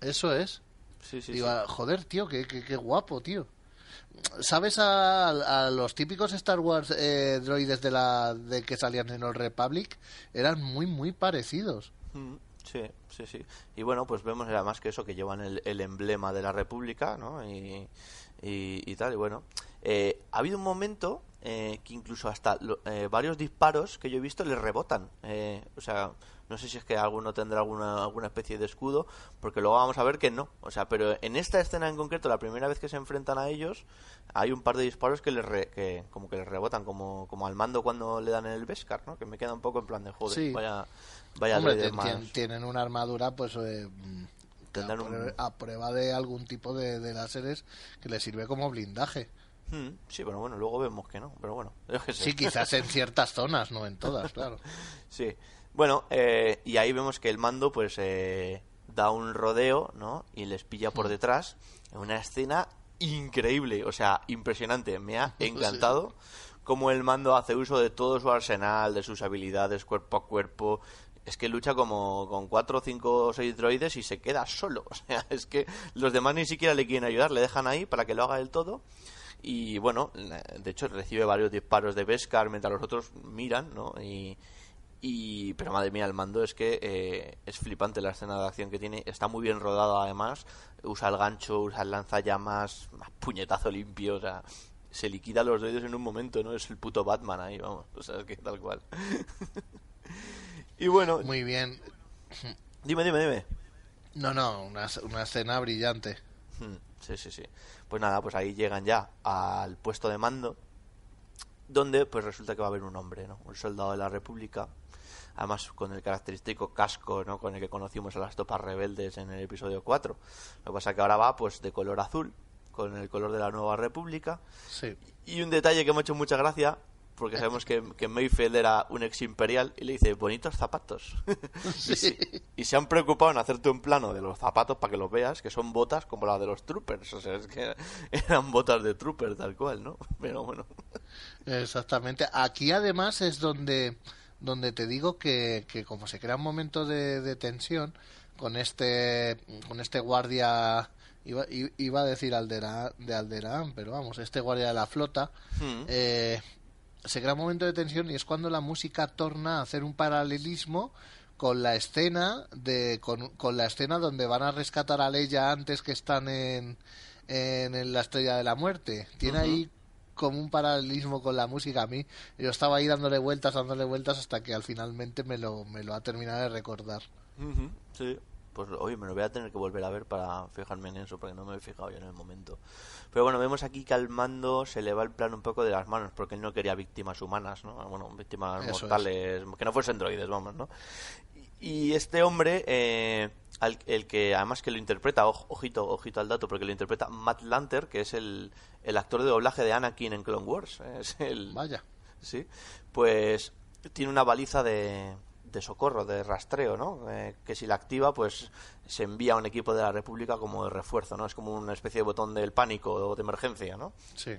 Eso es. Sí, sí, ah, joder, tío, qué, qué guapo, tío. ¿Sabes a, los típicos Star Wars eh, droides de la de que salían en Old Republic? Eran muy, muy parecidos. Mm, sí, sí, sí. Y bueno, pues vemos además que eso, que llevan el, emblema de la República, ¿no? Y, y, tal, y bueno. Eh, ha habido un momento eh, que incluso hasta eh, varios disparos que yo he visto le rebotan. o sea, no sé si es que alguno tendrá alguna, alguna especie de escudo, porque luego vamos a ver que no. O sea, pero en esta escena en concreto, la primera vez que se enfrentan a ellos, hay un par de disparos que, les que como que les rebotan, como, como al mando cuando le dan el Beskar, ¿no? Que me queda un poco en plan de joder, vaya, vaya Hombre, Tienen una armadura, pues a, prueba, de algún tipo de, láseres que le sirve como blindaje. Hmm, sí, pero bueno, luego vemos que no, pero bueno. Sí, quizás en ciertas zonas, no en todas, claro. sí. Bueno, eh, y ahí vemos que el mando pues eh, da un rodeo, ¿no? Y les pilla por hmm. detrás en una escena increíble, o sea, impresionante. Me ha encantado. Cómo el mando hace uso de todo su arsenal, de sus habilidades cuerpo a cuerpo, es que lucha como con 4, 5, seis droides y se queda solo. O sea, es que los demás ni siquiera le quieren ayudar, le dejan ahí para que lo haga del todo. Y bueno, de hecho recibe varios disparos de Beskar mientras los otros miran, ¿no? Y, y pero madre mía, el mando es que eh, es flipante la escena de acción que tiene. Está muy bien rodado además. Usa el gancho, usa el lanzallamas, más puñetazo limpio, o sea, se liquida los droides en un momento, ¿no? Es el puto Batman ahí, vamos. O sea, que tal cual. Y bueno. Muy bien. Dime, dime, dime. No, no, una, escena brillante. Hmm, sí, sí, sí. Pues nada, pues ahí llegan ya al puesto de mando, donde pues resulta que va a haber un hombre, ¿no? Un soldado de la República, además con el característico casco, ¿no? Con el que conocimos a las topas rebeldes en el episodio 4. Lo que pasa es que ahora va pues de color azul, con el color de la nueva República. Sí. Y un detalle que me ha hecho mucha gracia porque sabemos que, que, Mayfield era un ex imperial y le dice bonitos zapatos y, se, han preocupado en hacerte un plano de los zapatos para que los veas que son botas como las de los troopers o sea es que eran botas de trooper tal cual no pero bueno exactamente aquí además es donde donde te digo que, que como se crea un momento de, tensión con este con este guardia Iba, iba, a decir Aldera, de Alderaan, pero vamos, este guardia de la flota, mm. eh, se crea un momento de tensión y es cuando la música torna a hacer un paralelismo con la escena de con, con la escena donde van a rescatar a Leia antes que están en, en, la estrella de la muerte tiene ahí como un paralelismo con la música a mí yo estaba ahí dándole vueltas dándole vueltas hasta que al finalmente me lo me lo ha terminado de recordar sí pues hoy me lo voy a tener que volver a ver para fijarme en eso, porque no me he fijado yo en el momento. Pero bueno, vemos aquí que al mando se le va el plan un poco de las manos, porque él no quería víctimas humanas, ¿no? Bueno, víctimas mortales, que no fuesen droides, vamos, ¿no? Y, este hombre, eh, el que además que lo interpreta, ojito, ojito al dato, porque lo interpreta Matt Lanter, que es el, el actor de doblaje de Anakin en Clone Wars. Es el, Vaya. Sí, pues tiene una baliza de, de socorro, de rastreo, ¿no? Eh, que si la activa, pues se envía a un equipo de la República como de refuerzo, ¿no? Es como una especie de botón del pánico o de emergencia, ¿no? Sí.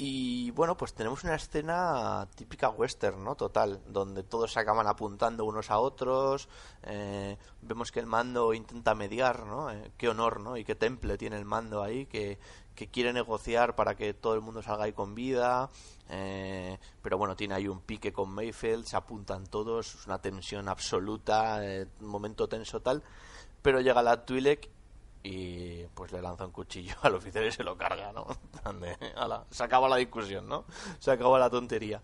Y bueno, pues tenemos una escena típica western, ¿no? Total, donde todos se acaban apuntando unos a otros, eh, vemos que el mando intenta mediar, ¿no? Eh, qué honor, ¿no? Y qué temple tiene el mando ahí, que, quiere negociar para que todo el mundo salga ahí con vida, eh, pero bueno, tiene ahí un pique con Mayfield, se apuntan todos, es una tensión absoluta, un momento tenso tal, pero llega la Twi'lek y pues le lanza un cuchillo al oficial y se lo carga, ¿no? se acaba la discusión, ¿no? Se acaba la tontería.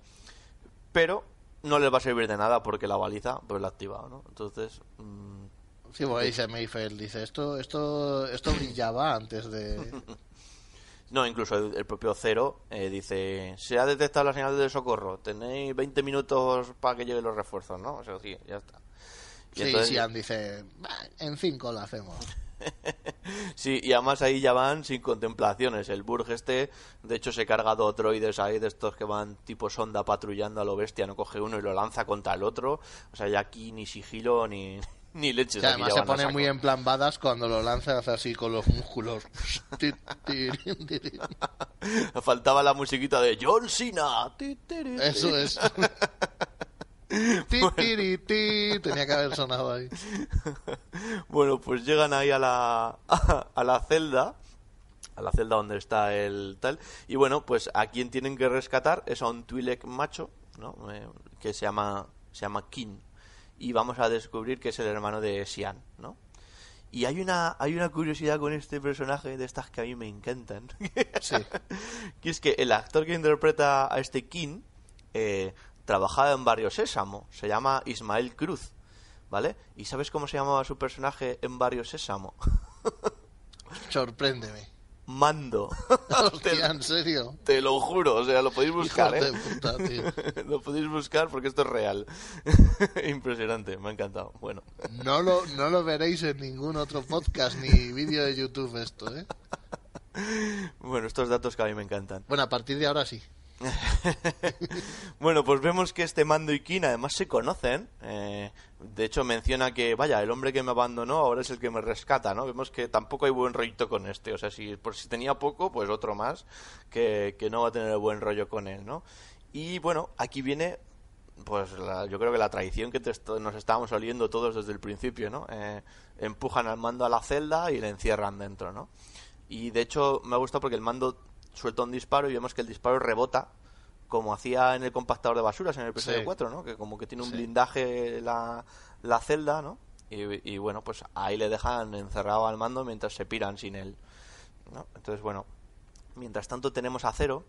Pero no les va a servir de nada porque la baliza pues la ha activado, ¿no? Entonces... Mm, sí, bueno, pues dice Mayfair dice, esto, esto, esto brillaba antes de... No, incluso el, propio Cero eh, dice, se ha detectado la señal de socorro, tenéis 20 minutos para que lleguen los refuerzos, ¿no? O sea, sí, ya está. sí, dice, en 5 lo hacemos. sí, y además ahí ya van sin contemplaciones. El Burg este, de hecho, se carga dos droides ahí de estos que van tipo sonda patrullando a lo bestia, no coge uno y lo lanza contra el otro. O sea, ya aquí ni sigilo ni, ni leches. además se pone muy en plan badas cuando lo lanzas así con los músculos. Faltaba la musiquita de John Cena. Eso es. Tenía que haber sonado ahí. Bueno, pues llegan ahí a la, a, la celda a la celda donde está el tal. Y bueno, pues a quien tienen que rescatar es a un Twi'lek macho, ¿no? Eh, que se llama, se llama Kin. Y vamos a descubrir que es el hermano de Sian ¿no? Y hay una, hay una curiosidad con este personaje de estas que a mí me encantan. que es que el actor que interpreta a este King eh, trabajaba en Barrio Sésamo, se llama Ismael Cruz, ¿vale? ¿Y sabes cómo se llamaba su personaje en Barrio Sésamo? Sorpréndeme. Mando. ¿en serio? Te lo juro, o sea, lo podéis buscar, ¿eh? Puta, tío. lo podéis buscar porque esto es real. Impresionante, me ha encantado. Bueno. No lo, no lo veréis en ningún otro podcast ni vídeo de YouTube esto, ¿eh? bueno, estos datos que a mí me encantan. Bueno, a partir de ahora sí. bueno, pues vemos que este Mando y Kin además se conocen. Eh, de hecho, menciona que, vaya, el hombre que me abandonó ahora es el que me rescata, ¿no? Vemos que tampoco hay buen rollito con este. O sea, si, pues tenía poco, pues otro más que, no va a tener buen rollo con él, ¿no? Y bueno, aquí viene pues yo creo que la traición que nos estábamos oliendo todos desde el principio, ¿no? Eh, empujan al mando a la celda y le encierran dentro, Y de hecho me gusta porque el mando suelta un disparo y vemos que el disparo rebota como hacía en el compactador de basuras en el ps 4, ¿no? Que como que tiene un blindaje la, celda, ¿no? Y, bueno, pues ahí le dejan encerrado al mando mientras se piran sin él. Entonces, bueno, mientras tanto tenemos a Cero,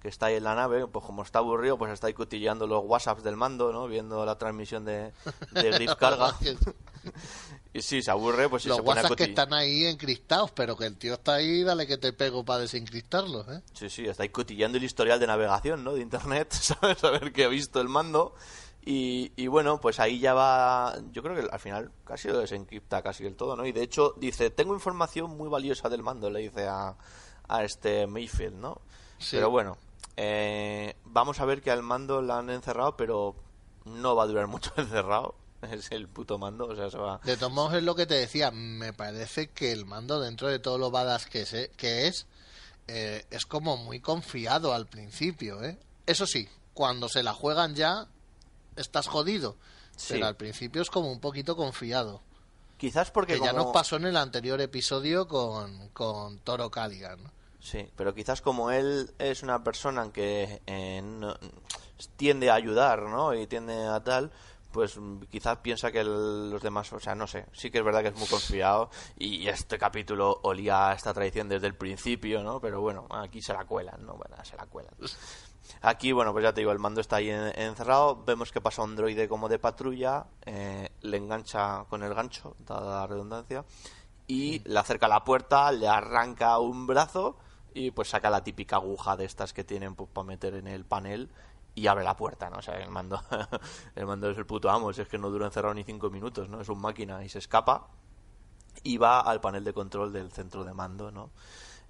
que está ahí en la nave, pues como está aburrido, pues está ahí cotilleando los WhatsApps del mando, ¿no? Viendo la transmisión de, de Grip Carga. Y si se aburre, pues si Los se pone a que están ahí encriptados pero que el tío está ahí, dale que te pego para desencriptarlos ¿eh? Sí, sí, está ahí el historial de navegación, ¿no? De internet, ¿sabes? A ver qué ha visto el mando. Y, bueno, pues ahí ya va. Yo creo que al final casi lo desencripta casi del todo, ¿no? Y de hecho dice: Tengo información muy valiosa del mando, le dice a, este Mayfield, ¿no? Pero bueno, eh, vamos a ver que al mando la han encerrado, pero no va a durar mucho encerrado. es el puto mando, o sea, se va... De todos modos es lo que te decía, me parece que el mando dentro de todo lo badass que es, que es, eh, es como muy confiado al principio, ¿eh? Eso sí, cuando se la juegan ya, estás jodido, pero al principio es como un poquito confiado. Quizás porque... ya nos pasó en el anterior episodio con, con Toro Caligan. Sí, pero quizás como él es una persona que eh, tiende a ayudar, ¿no? Y tiende a tal, pues mm, quizás piensa que los demás, o sea, no sé, sí que es verdad que es muy confiado y este capítulo olía a esta traición desde el principio, ¿no? Pero bueno, aquí se la cuelan, ¿no? Bueno, se la cuelan. Aquí, bueno, pues ya te digo, el mando está ahí encerrado, vemos que pasa un droide como de patrulla, eh, le engancha con el gancho, dada la redundancia, y le acerca a la puerta, le arranca un brazo y pues saca la típica aguja de estas que tienen pues, para meter en el panel y abre la puerta, ¿no? O sea, el mando, el mando es el puto amo, si es que no dura encerrado ni cinco minutos, ¿no? Es un máquina y se escapa y va al panel de control del centro de mando, ¿no?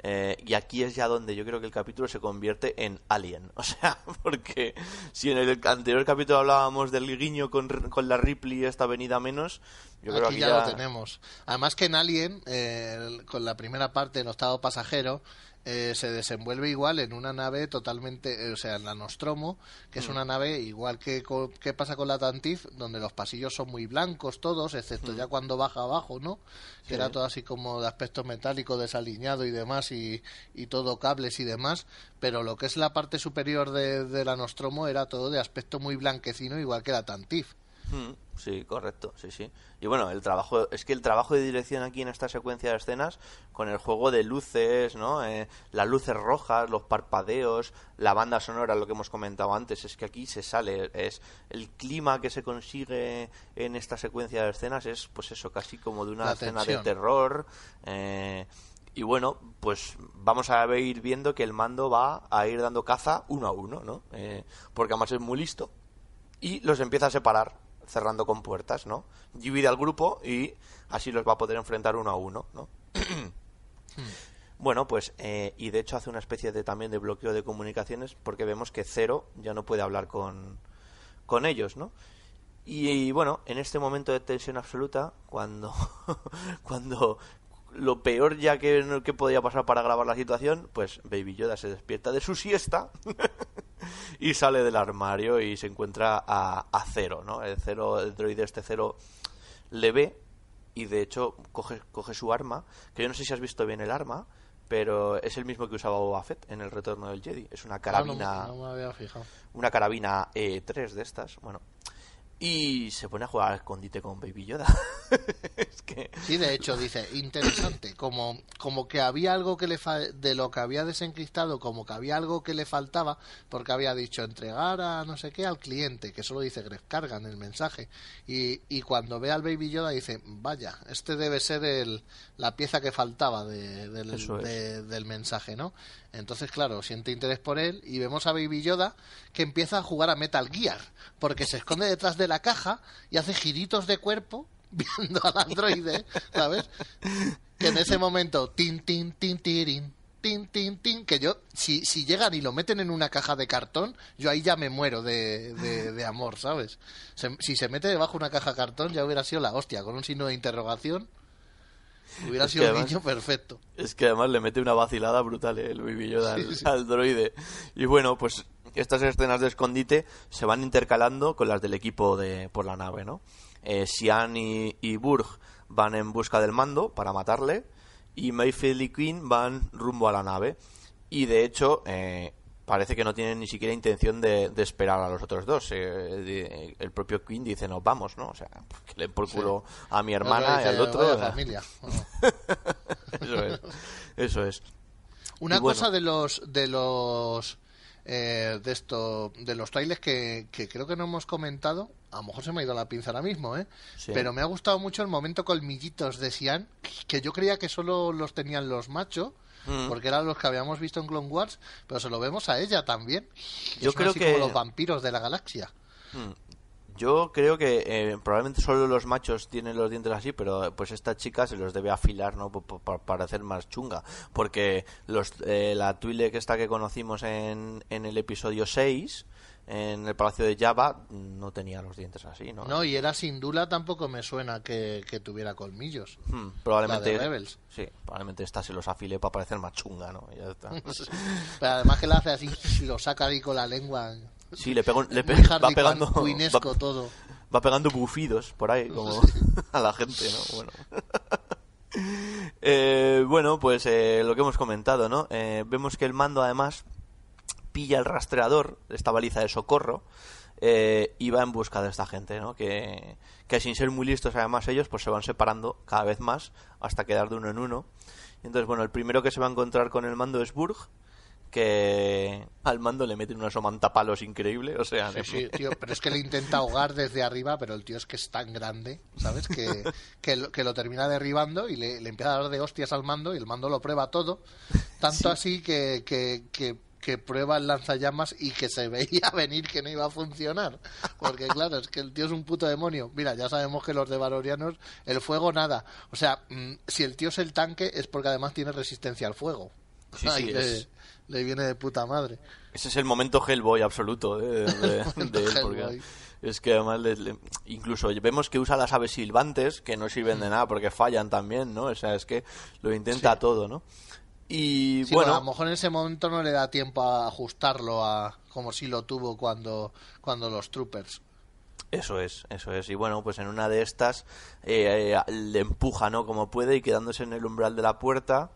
Eh, y aquí es ya donde yo creo que el capítulo se convierte en Alien. O sea, porque si en el anterior capítulo hablábamos del guiño con, con la Ripley esta venida menos, yo creo que ya, lo tenemos. Además que en Alien, eh, con la primera parte, en Octavo Pasajero, eh, se desenvuelve igual en una nave totalmente, eh, o sea, en la Nostromo, que es mm. una nave igual que, pasa con la Tantif, donde los pasillos son muy blancos todos, excepto mm. ya cuando baja abajo, ¿no? Que era todo así como de aspecto metálico, desaliñado y demás, y, y todo cables y demás, pero lo que es la parte superior de, de la Nostromo era todo de aspecto muy blanquecino, igual que la Tantif. Mm, sí, correcto, sí, sí. Y bueno, el trabajo, es que el trabajo de dirección aquí en esta secuencia de escenas, con el juego de luces, ¿no? Eh, las luces rojas, los parpadeos, la banda sonora, lo que hemos comentado antes, es que aquí se sale, es el clima que se consigue en esta secuencia de escenas, es pues eso, casi como de una escena de terror. Eh, y bueno, pues vamos a ir viendo que el mando va a ir dando caza uno a uno, ¿no? Eh, porque además es muy listo. Y los empieza a separar cerrando con puertas, ¿no? Divide al grupo y así los va a poder enfrentar uno a uno, ¿no? Hmm. bueno, pues, eh, y de hecho hace una especie de también de bloqueo de comunicaciones porque vemos que Cero ya no puede hablar con, ellos, ¿no? Y, bueno, en este momento de tensión absoluta, cuando, cuando lo peor ya que, que podía pasar para grabar la situación, pues Baby Yoda se despierta de su siesta y sale del armario y se encuentra a, Cero, ¿no? El Cero, el droide este Cero le ve y de hecho coge, su arma, que yo no sé si has visto bien el arma, pero es el mismo que usaba Boba Fett en el Retorno del Jedi. Es una ah, carabina... Una carabina E3 eh, de estas, bueno y se pone a jugar a escondite con Baby Yoda. Sí, de hecho dice, interesante, como, como que había algo que le de lo que había desencristado, como que había algo que le faltaba, porque había dicho entregar a no sé qué al cliente, que solo dice que Cargan el mensaje, y, y cuando ve al Baby Yoda dice, vaya, este debe ser el, la pieza que faltaba del mensaje, ¿no? Entonces, claro, siente interés por él y vemos a Baby Yoda que empieza a jugar a Metal Gear, porque se esconde detrás de la caja y hace giritos de cuerpo viendo al androide, ¿sabes? Que en ese momento, tin, tin, tin, tirin, tin, tin, tin, que yo, si, si llegan y lo meten en una caja de cartón, yo ahí ya me muero de, de, amor, ¿sabes? si se mete debajo una caja de cartón ya hubiera sido la hostia, con un signo de interrogación. Hubiera sido un guiño perfecto. Es que además le mete una vacilada brutal eh, el vivillo al, droide. Y bueno, pues estas escenas de escondite se van intercalando con las del equipo de por la nave, ¿no? Eh, Sian y, Burg van en busca del mando para matarle y Mayfield y queen van rumbo a la nave. Y de hecho, eh, parece que no tienen ni siquiera intención de, esperar a los otros dos. Eh, eh, el propio Quinn dice, nos vamos, ¿no? O sea, le por a mi hermana y al otro. A la familia. eso es. Eso es. Una cosa de los de los eh, de esto de los trailers que, creo que no hemos comentado, a lo mejor se me ha ido la pinza ahora mismo, ¿eh? Pero me ha gustado mucho el momento colmillitos de Sian, que yo creía que solo los tenían los machos Mm. porque eran los que habíamos visto en Clone Wars, pero se lo vemos a ella también. Yo creo que los vampiros de la galaxia. Mm. Yo creo que eh, probablemente solo los machos tienen los dientes así, pero pues esta chica se los debe afilar, ¿no? Para hacer más chunga. Porque los, eh, la Twi'lek esta que conocimos en, en el episodio 6, en el Palacio de Java no tenía los dientes así, ¿no? No, y era sin duda tampoco me suena que, tuviera colmillos. Hmm, probablemente. Sí, probablemente esta se los afile para parecer más chunga, ¿no? Pero además que la hace así, lo saca ahí con la lengua. Sí, le, pega, le va pegando. Va, todo. va pegando bufidos por ahí, como a la gente, ¿no? Bueno. Eh, bueno, pues eh, lo que hemos comentado, ¿no? Eh, vemos que el mando, además, pilla el rastreador, de esta baliza de socorro, eh, y va en busca de esta gente, ¿no? Que, sin ser muy listos, además ellos, pues se van separando cada vez más hasta quedar de uno en uno. entonces, bueno, el primero que se va a encontrar con el mando es Burg, que al mando le meten unos palos increíble, o sea... Sí, tío, pero es que le intenta ahogar desde arriba, pero el tío es que es tan grande, ¿sabes? Que, que, lo, termina derribando y le, empieza a dar de hostias al mando y el mando lo prueba todo, tanto así que, que que prueba el lanzallamas y que se veía venir que no iba a funcionar. Porque claro, es que el tío es un puto demonio. Mira, ya sabemos que los de Valorianos, el fuego nada. O sea, mm, si el tío es el tanque es porque además tiene resistencia al fuego. le, viene de puta madre. Ese es el momento Hellboy absoluto eh, es que además le, incluso vemos que usa las aves silbantes que no sirven de nada porque fallan también, ¿no? O sea, es que lo intenta todo, ¿no? Y bueno, a lo mejor en ese momento no le da tiempo a ajustarlo a como si lo tuvo cuando, cuando los troopers. Eso es, eso es. Y bueno, pues en una de estas eh, eh, le empuja, ¿no? Como puede y quedándose en el umbral de la puerta,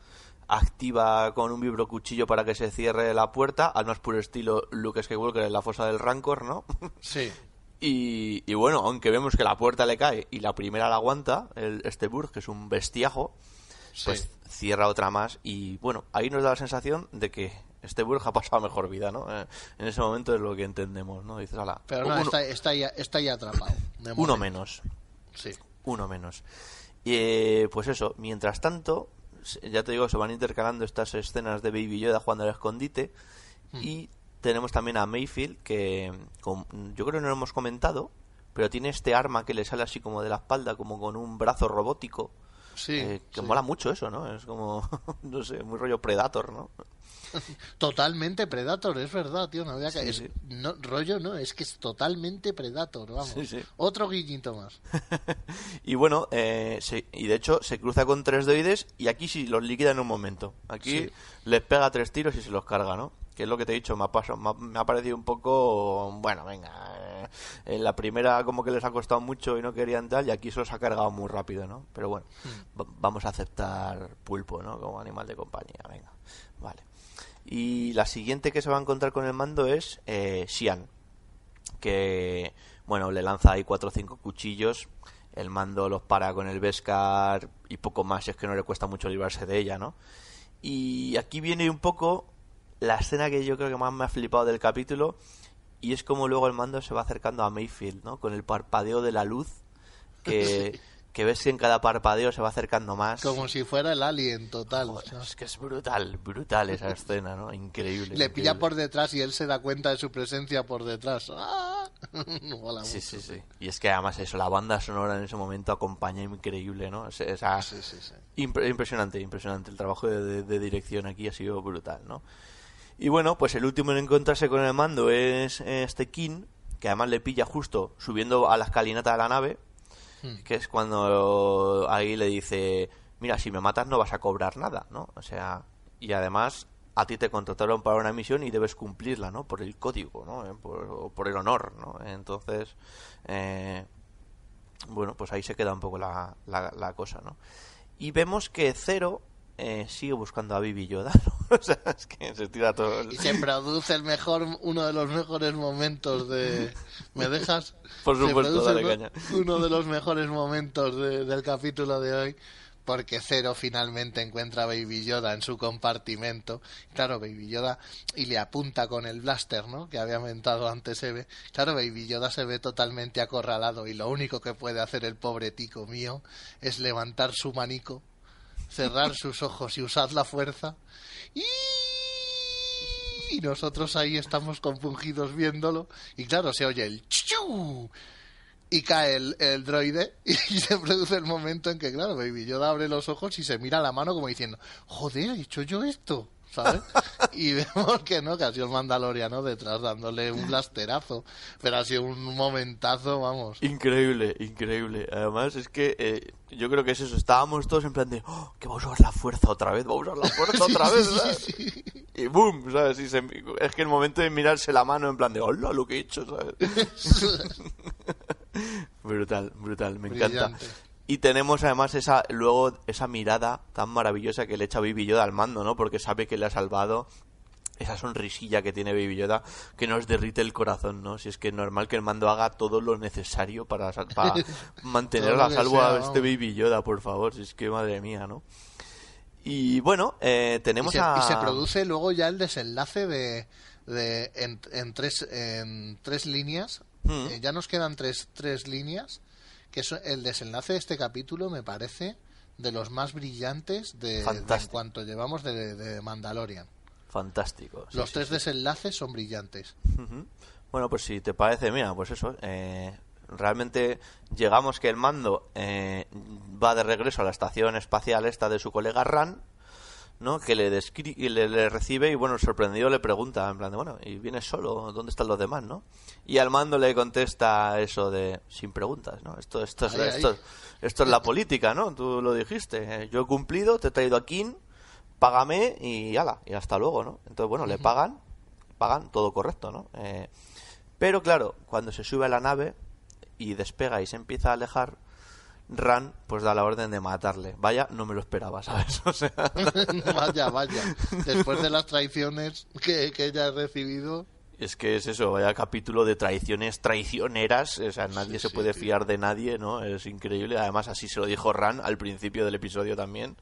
activa con un cuchillo para que se cierre la puerta, al más puro estilo Luke Skywalker en la fosa del Rancor, ¿no? Sí. Y, bueno, aunque vemos que la puerta le cae y la primera la aguanta, el, este Burg, que es un bestiajo, pues sí. pues cierra otra más y bueno, ahí nos da la sensación de que este Burja ha pasado mejor vida, ¿no? Eh, en ese momento es lo que entendemos, ¿no? Dices, ala, Pero no, está, ya, está ya atrapado. Uno menos. Sí. Uno menos. Eh, pues eso, mientras tanto, ya te digo, se van intercalando estas escenas de Baby Yoda jugando al escondite hmm. y tenemos también a Mayfield que yo creo que no lo hemos comentado, pero tiene este arma que le sale así como de la espalda, como con un brazo robótico eh, que mola mucho eso, ¿no? Es como, no sé, muy rollo Predator, ¿no? Totalmente Predator, es verdad, tío. No había rollo no, es que es totalmente Predator, vamos. Otro guiñito más. y bueno, eh, y de hecho se cruza con tres doides y aquí sí los liquida en un momento. Aquí les pega tres tiros y se los carga, ¿no? que es lo que te he dicho, me ha, parecido un poco, bueno, venga, eh, en la primera como que les ha costado mucho y no querían tal, y aquí se los ha cargado muy rápido, ¿no? Pero bueno, mm. vamos a aceptar pulpo, ¿no? Como animal de compañía, venga, vale. Y la siguiente que se va a encontrar con el mando es Sian. Eh, Xian, que, bueno, le lanza ahí cuatro o cinco cuchillos, el mando los para con el Beskar y poco más, es que no le cuesta mucho librarse de ella, ¿no? Y aquí viene un poco la escena que yo creo que más me ha flipado del capítulo y es como luego el mando se va acercando a Mayfield, ¿no? Con el parpadeo de la luz que, ves que en cada parpadeo se va acercando más. Como si fuera el alien total. Es que es brutal, brutal esa escena, ¿no? Increíble. Le pilla por detrás y él se da cuenta de su presencia por detrás. ¡Ah! sí, sí, sí. Y es que además eso, la banda sonora en ese momento acompaña increíble, ¿no? O impresionante, impresionante. El trabajo de dirección aquí ha sido brutal, ¿no? Y bueno, pues el último en encontrarse con el mando es eh, este King, que además le pilla justo subiendo a la escalinata de la nave, hmm. que es cuando ahí le dice, mira, si me matas no vas a cobrar nada, ¿no? O sea, y además a ti te contrataron para una misión y debes cumplirla, ¿no? Por el código, ¿no? Eh, por, por el honor, ¿no? Entonces, eh, bueno, pues ahí se queda un poco la, la, la cosa, ¿no? Y vemos que Cero eh, sigue buscando a Baby Yoda. se Y se produce el mejor, uno de los mejores momentos de. ¿Me dejas? Por supuesto, caña. Uno de los mejores momentos del capítulo de hoy. Porque Cero finalmente encuentra a Baby Yoda en su compartimento. Claro, Baby Yoda. Y le apunta con el blaster, ¿no? Que había mentado antes Eve. Claro, Baby Yoda se ve totalmente acorralado. Y lo único que puede hacer el pobre tico mío es levantar su manico cerrar sus ojos y usad la fuerza. ¡Y! nosotros ahí estamos compungidos viéndolo y claro, se oye el y cae el, droide y se produce el momento en que, claro, Baby Yoda abre los ojos y se mira la mano como diciendo, joder, ¿he hecho yo esto? ¿sabes? Y vemos que no, que ha sido el mandaloriano detrás dándole un blasterazo, pero ha sido un momentazo, vamos. Increíble, increíble. Además es que eh, yo creo que es eso, estábamos todos en plan de, oh, que vamos a usar la fuerza otra vez, vamos a usar la fuerza otra vez, Y boom, ¿sabes? es que el momento de mirarse la mano en plan de, hola, lo que he hecho, ¿sabes? brutal, brutal, me encanta. Y tenemos además esa, luego esa mirada tan maravillosa que le echa Baby Yoda al mando, ¿no? Porque sabe que le ha salvado. Esa sonrisilla que tiene Baby Yoda que nos derrite el corazón, ¿no? Si es que es normal que el mando haga todo lo necesario para, mantenerla mantener a salvo a este Baby Yoda, por favor. Si es que madre mía, ¿no? Y bueno, eh, tenemos y se, Y se produce luego ya el desenlace de... en, tres, en tres líneas. Hmm. Eh, ya nos quedan tres, tres líneas el desenlace de este capítulo me parece de los más brillantes de, cuanto llevamos de, Mandalorian. Fantástico. los tres desenlaces son brillantes. Bueno, pues si te parece, mira, pues eso. Eh, realmente llegamos que el mando eh, va de regreso a la estación espacial esta de su colega Ran ¿no? Que le, le, le, recibe y, bueno, sorprendido le pregunta, en plan de, bueno, ¿y vienes solo? ¿Dónde están los demás, no? Y al mando le contesta eso de, sin preguntas, ¿no? Esto, esto, es, esto, esto, es la política, ¿no? Tú lo dijiste. Eh, yo he cumplido, te he traído aquí, págame y ala, y hasta luego, ¿no? Entonces, bueno, le pagan, pagan, todo correcto, ¿no? Eh, pero claro, cuando se sube a la nave y despega y se empieza a alejar, Ran pues da la orden de matarle. Vaya, no me lo esperaba, ¿sabes? vaya, vaya. Después de las traiciones que, ella ha recibido. Es que es eso, vaya capítulo de traiciones traicioneras, o sea, nadie se puede fiar de nadie, ¿no? Es increíble, además así se lo dijo Ran al principio del episodio también,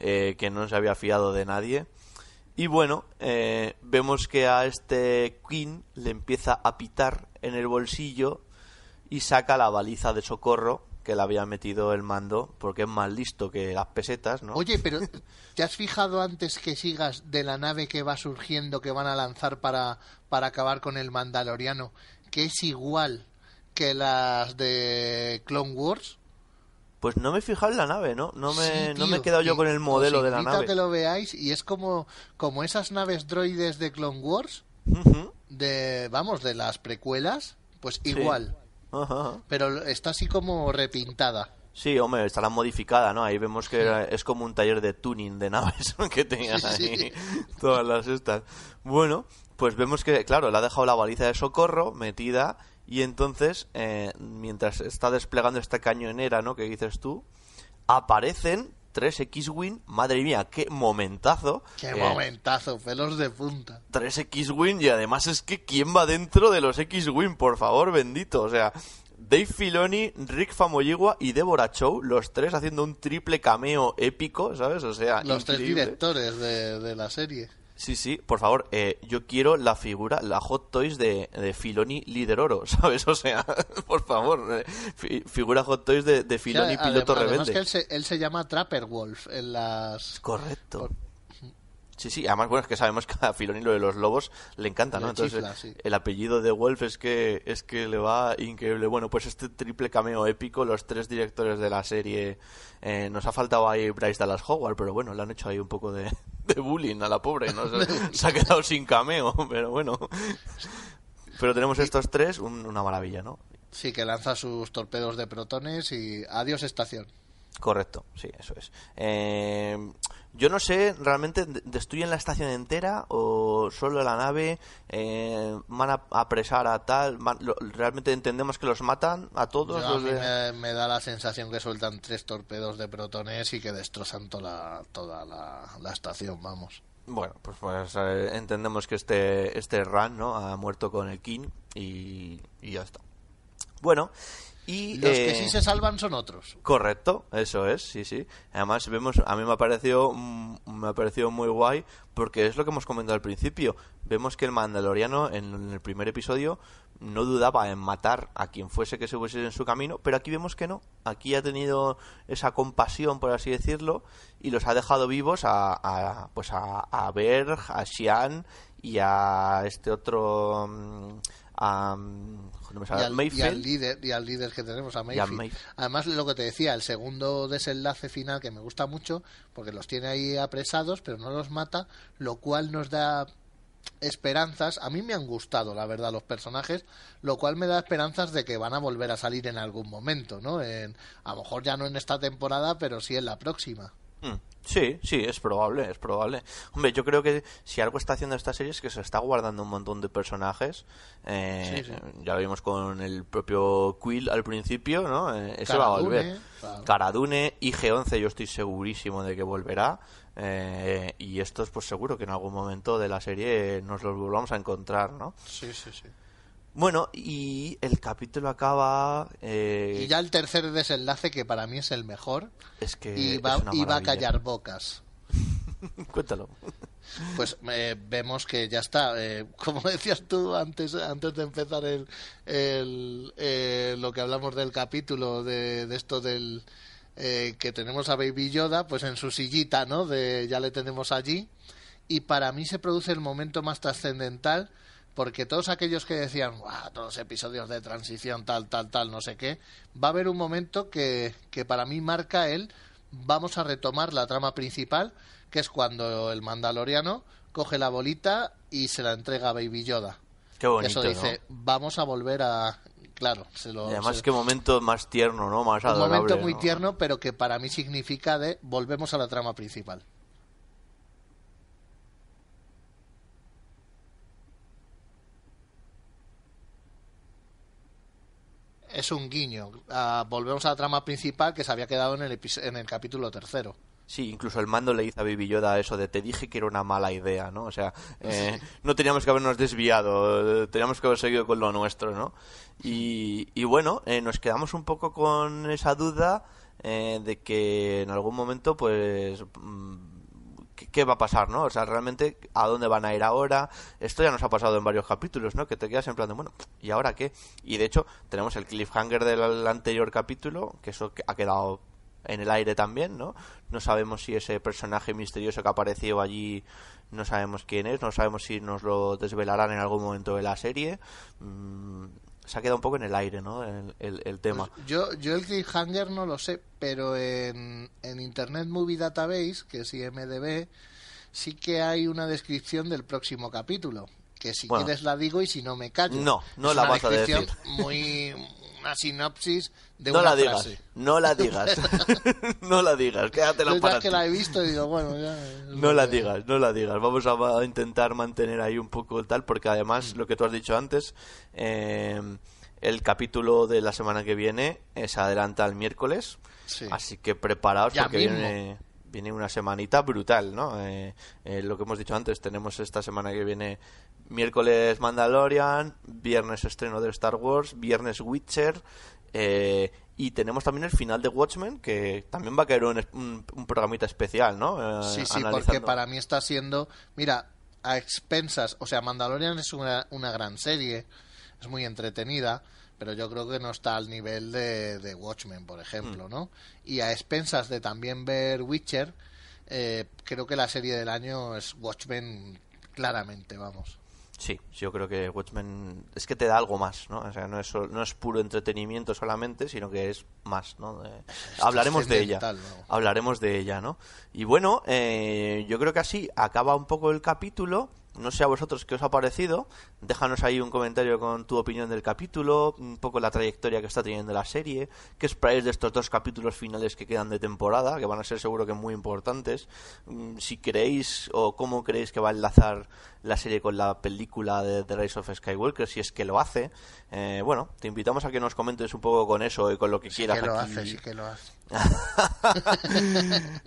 eh, que no se había fiado de nadie. Y bueno, eh, vemos que a este Queen le empieza a pitar en el bolsillo y saca la baliza de socorro que le había metido el mando porque es más listo que las pesetas, ¿no? Oye, pero ¿te has fijado antes que sigas de la nave que va surgiendo que van a lanzar para, para acabar con el Mandaloriano? Que es igual que las de Clone Wars. Pues no me he fijado en la nave, ¿no? No me, no me he quedado yo con el modelo de la nave. que lo veáis y es como, como esas naves droides de Clone Wars, de, vamos, de las precuelas, pues igual. Pero está así como repintada. Sí, hombre, estará modificada, ¿no? Ahí vemos que es como un taller de tuning de naves que tenían así todas las estas. Bueno, pues vemos que, claro, le ha dejado la baliza de socorro metida y entonces, eh, mientras está desplegando esta cañonera, ¿no? Que dices tú, aparecen 3 x Win madre mía, qué momentazo. Qué eh, momentazo, pelos de punta. 3 x Win y además es que ¿quién va dentro de los x Win Por favor, bendito. O sea, Dave Filoni, Rick Famoyegua y Deborah Chow, los tres haciendo un triple cameo épico, ¿sabes? O sea, los tres directores de la serie. Sí, sí, por favor, eh, yo quiero la figura, la Hot Toys de, de Filoni líder oro, ¿sabes? O sea, por favor, eh, figura Hot Toys de, Filoni piloto además, que él se, llama Trapper Wolf en las... Correcto. Sí, sí, además, bueno, es que sabemos que a Filoni lo de los lobos le encanta, ¿no? Entonces, el apellido de Wolf es que, es que le va increíble. Bueno, pues este triple cameo épico, los tres directores de la serie, eh, nos ha faltado ahí Bryce Dallas Howard, pero bueno, le han hecho ahí un poco de, de bullying a la pobre, ¿no? Se, ha quedado sin cameo, pero bueno. Pero tenemos estos tres, una maravilla, ¿no? Sí, que lanza sus torpedos de protones y adiós estación. Correcto, sí, eso es. Em, yo no sé, realmente destruyen la estación entera o solo la nave, eh, van a apresar a tal, realmente entendemos que los matan a todos. a mí me, da la sensación que sueltan tres torpedos de protones y que destrozan toda, la, estación, vamos. Bueno, pues, pues eh, entendemos que este, este Ran ¿no? ha muerto con el King y, y ya está. Bueno, y, eh, Los que sí se salvan son otros. Correcto, eso es, sí, sí. Además, vemos, a mí me ha, parecido, mm, me ha parecido muy guay porque es lo que hemos comentado al principio. Vemos que el Mandaloriano en el primer episodio no dudaba en matar a quien fuese que se hubiese en su camino, pero aquí vemos que no. Aquí ha tenido esa compasión, por así decirlo, y los ha dejado vivos a, a pues a, a Berg, a Xian y a este otro mm, y al, líder, que tenemos, a Mayfield. Además, lo que te decía, el segundo desenlace final que me gusta mucho, porque los tiene ahí apresados, pero no los mata, lo cual nos da esperanzas. A mí me han gustado, la verdad, los personajes, lo cual me da esperanzas de que van a volver a salir en algún momento, ¿no? En, a lo mejor ya no en esta temporada, pero sí en la próxima. Mm. Sí, sí, es probable, es probable. Hombre, yo creo que si algo está haciendo esta serie es que se está guardando un montón de personajes. Eh, ya lo vimos con el propio Quill al principio, ¿no? Eh, Eso va a volver. Caradune, IG-11 yo estoy segurísimo de que volverá. Eh, y es pues seguro que en algún momento de la serie nos los volvamos a encontrar, ¿no? Sí, sí, sí. Bueno, y el capítulo acaba. Eh, y ya el tercer desenlace, que para mí es el mejor. Es que. Y va, a callar bocas. Cuéntalo. Pues eh, vemos que ya está. Eh, como decías tú antes, antes de empezar el, lo que hablamos del capítulo de, esto del que tenemos a Baby Yoda, pues en su sillita, ¿no? De ya le tenemos allí. Y para mí se produce el momento más trascendental porque todos aquellos que decían, todos los episodios de transición, tal, tal, tal, no sé qué, va a haber un momento que, que para mí marca el, vamos a retomar la trama principal, que es cuando el mandaloriano coge la bolita y se la entrega a Baby Yoda. Qué bonito, Eso dice, vamos a volver a... Claro, se lo... además, que qué momento más tierno, ¿no? Más adorable. Un momento muy tierno, pero que para mí significa de volvemos a la trama principal. es un guiño. Ah, volvemos a la trama principal que se había quedado en el, en el capítulo tercero. Sí, incluso el mando le hizo a Baby Yoda eso de te dije que era una mala idea, ¿no? O sea, eh, no teníamos que habernos desviado, teníamos que haber seguido con lo nuestro, ¿no? Y, bueno, eh, nos quedamos un poco con esa duda eh, de que en algún momento, pues, mm, ¿qué, va a pasar, no? O sea, realmente, ¿a dónde van a ir ahora? Esto ya nos ha pasado en varios capítulos, ¿no? Que te quedas en plan de, bueno, ¿y ahora qué? Y de hecho, tenemos el cliffhanger del anterior capítulo, que eso ha quedado en el aire también, ¿no? No sabemos si ese personaje misterioso que ha aparecido allí no sabemos quién es, no sabemos si nos lo desvelarán en algún momento de la serie. Mm, se ha quedado un poco en el aire, ¿no? El, tema. Pues yo, yo el cliffhanger no lo sé, pero en, en Internet Movie Database, que es IMDB, sí que hay una descripción del próximo capítulo. Que si quieres la digo y si no me callo. No, no la vas a decir. Muy, la sinopsis de no una la digas, No la digas, no la digas, quédatela la he bueno, ya... No la digas, no la digas, vamos a, intentar mantener ahí un poco tal, porque además, lo que tú has dicho antes, eh, el capítulo de la semana que viene eh, se adelanta al miércoles, así que preparaos porque viene viene una semanita brutal, ¿no? Eh, eh, lo que hemos dicho antes, tenemos esta semana que viene miércoles Mandalorian, viernes estreno de Star Wars, viernes Witcher. Eh, y tenemos también el final de Watchmen, que también va a caer un, un, programita especial, ¿no? sí, sí, porque para mí está siendo, mira, a expensas, o sea, Mandalorian es una, una gran serie, es muy entretenida, pero yo creo que no está al nivel de, Watchmen, por ejemplo, mm. ¿no? Y a expensas de también ver Witcher, eh, creo que la serie del año es Watchmen claramente, vamos. Sí, yo creo que Watchmen es que te da algo más, ¿no? O sea, no es, no es puro entretenimiento solamente, sino que es más, ¿no? hablaremos de ella. Hablaremos de ella, ¿no? Y bueno, eh, yo creo que así acaba un poco el capítulo. No sé a vosotros qué os ha parecido. Déjanos ahí un comentario con tu opinión del capítulo, un poco la trayectoria que está teniendo la serie, qué esperáis de estos dos capítulos finales que quedan de temporada, que van a ser seguro que muy importantes. Mm, si creéis o cómo creéis que va a enlazar la serie con la película de The Rise of Skywalker, si es que lo hace. Eh, bueno, te invitamos a que nos comentes un poco con eso y con lo que sí quieras. Que lo hace, sí que lo hace.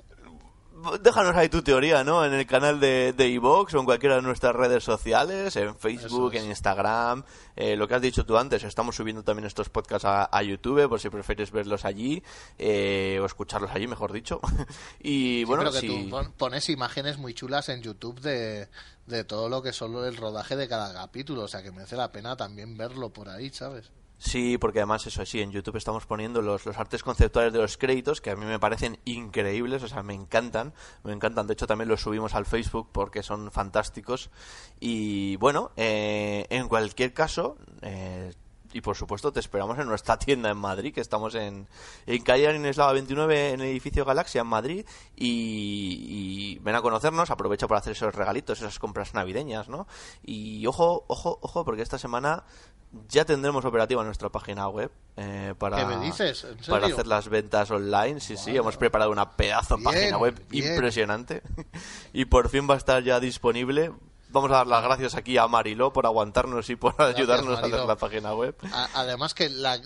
déjanos ahí tu teoría, ¿no? En el canal de, de Evox o en cualquiera de nuestras redes sociales, en Facebook, en Instagram. Eh, lo que has dicho tú antes, estamos subiendo también estos podcasts a, YouTube, por si prefieres verlos allí, eh, o escucharlos allí, mejor dicho. y sí, bueno, que tú pones imágenes muy chulas en YouTube de, de todo lo que solo el rodaje de cada capítulo, o sea que merece la pena también verlo por ahí, ¿sabes? Sí, porque además eso sí, en YouTube estamos poniendo los, los, artes conceptuales de los créditos que a mí me parecen increíbles, o sea, me encantan, me encantan. De hecho, también los subimos al Facebook porque son fantásticos. Y bueno, eh, en cualquier caso, eh, y por supuesto te esperamos en nuestra tienda en Madrid, que estamos en, en calle 29 en el edificio Galaxia en Madrid y, ven a conocernos, aprovecha para hacer esos regalitos, esas compras navideñas, ¿no? Y ojo, ojo, ojo, porque esta semana ya tendremos operativa nuestra página web eh, para, me dices? para hacer las ventas online. Sí, sí, hemos preparado una pedazo de página web impresionante y por fin va a estar ya disponible vamos a dar las gracias aquí a Mariló por aguantarnos y por ayudarnos a hacer la página web. Además que la,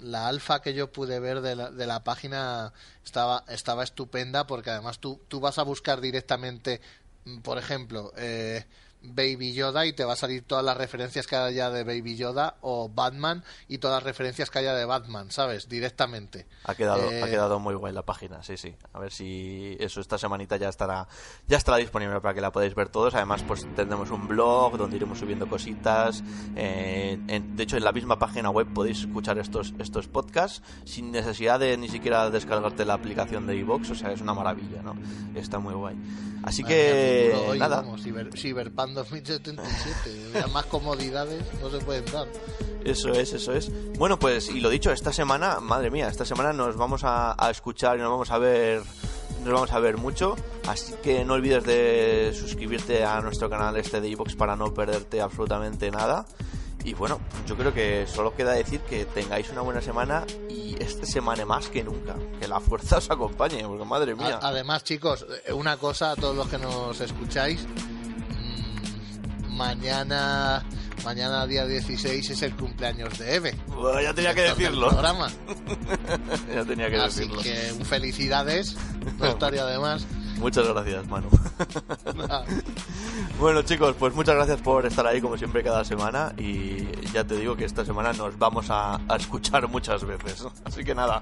la, alfa que yo pude ver de la, de la, página estaba, estaba estupenda porque además tú, tú vas a buscar directamente, mm, por ejemplo, eh, Baby Yoda y te va a salir todas las referencias que haya de Baby Yoda o Batman y todas las referencias que haya de Batman, ¿sabes? Directamente. Ha quedado, ha eh, quedado muy guay la página, sí, sí. A ver si eso esta semanita ya estará, ya estará disponible para que la podáis ver todos. Además, pues tendremos un blog donde iremos subiendo cositas. Eh, de hecho, en la misma página web podéis escuchar estos, estos podcasts sin necesidad de ni siquiera descargarte la aplicación de iVox. O sea, es una maravilla, ¿no? Está muy guay. Así que, nada. 2077. más comodidades no se pueden dar. Eso es, eso es. Bueno, pues, y lo dicho, esta semana, madre mía, esta semana nos vamos a, a escuchar y nos vamos a ver nos vamos a ver mucho. Así que no olvides de suscribirte a nuestro canal este de iVoox para no perderte absolutamente nada. Y bueno, yo creo que solo queda decir que tengáis una buena semana y este semana más que nunca. Que la fuerza os acompañe, porque madre mía. Además, chicos, eh, una cosa a todos los que nos escucháis mañana mañana día 16 es el cumpleaños de Eve. Bueno, ya tenía que decirlo. ya tenía que Así que felicidades, no estaría Muchas gracias, Manu. bueno, chicos, pues muchas gracias por estar ahí como siempre cada semana y ya te digo que esta semana nos vamos a, escuchar muchas veces. Así que nada,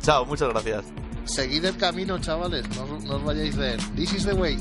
chao, muchas gracias. Seguid el camino, chavales, no, no os vayáis de This is the way.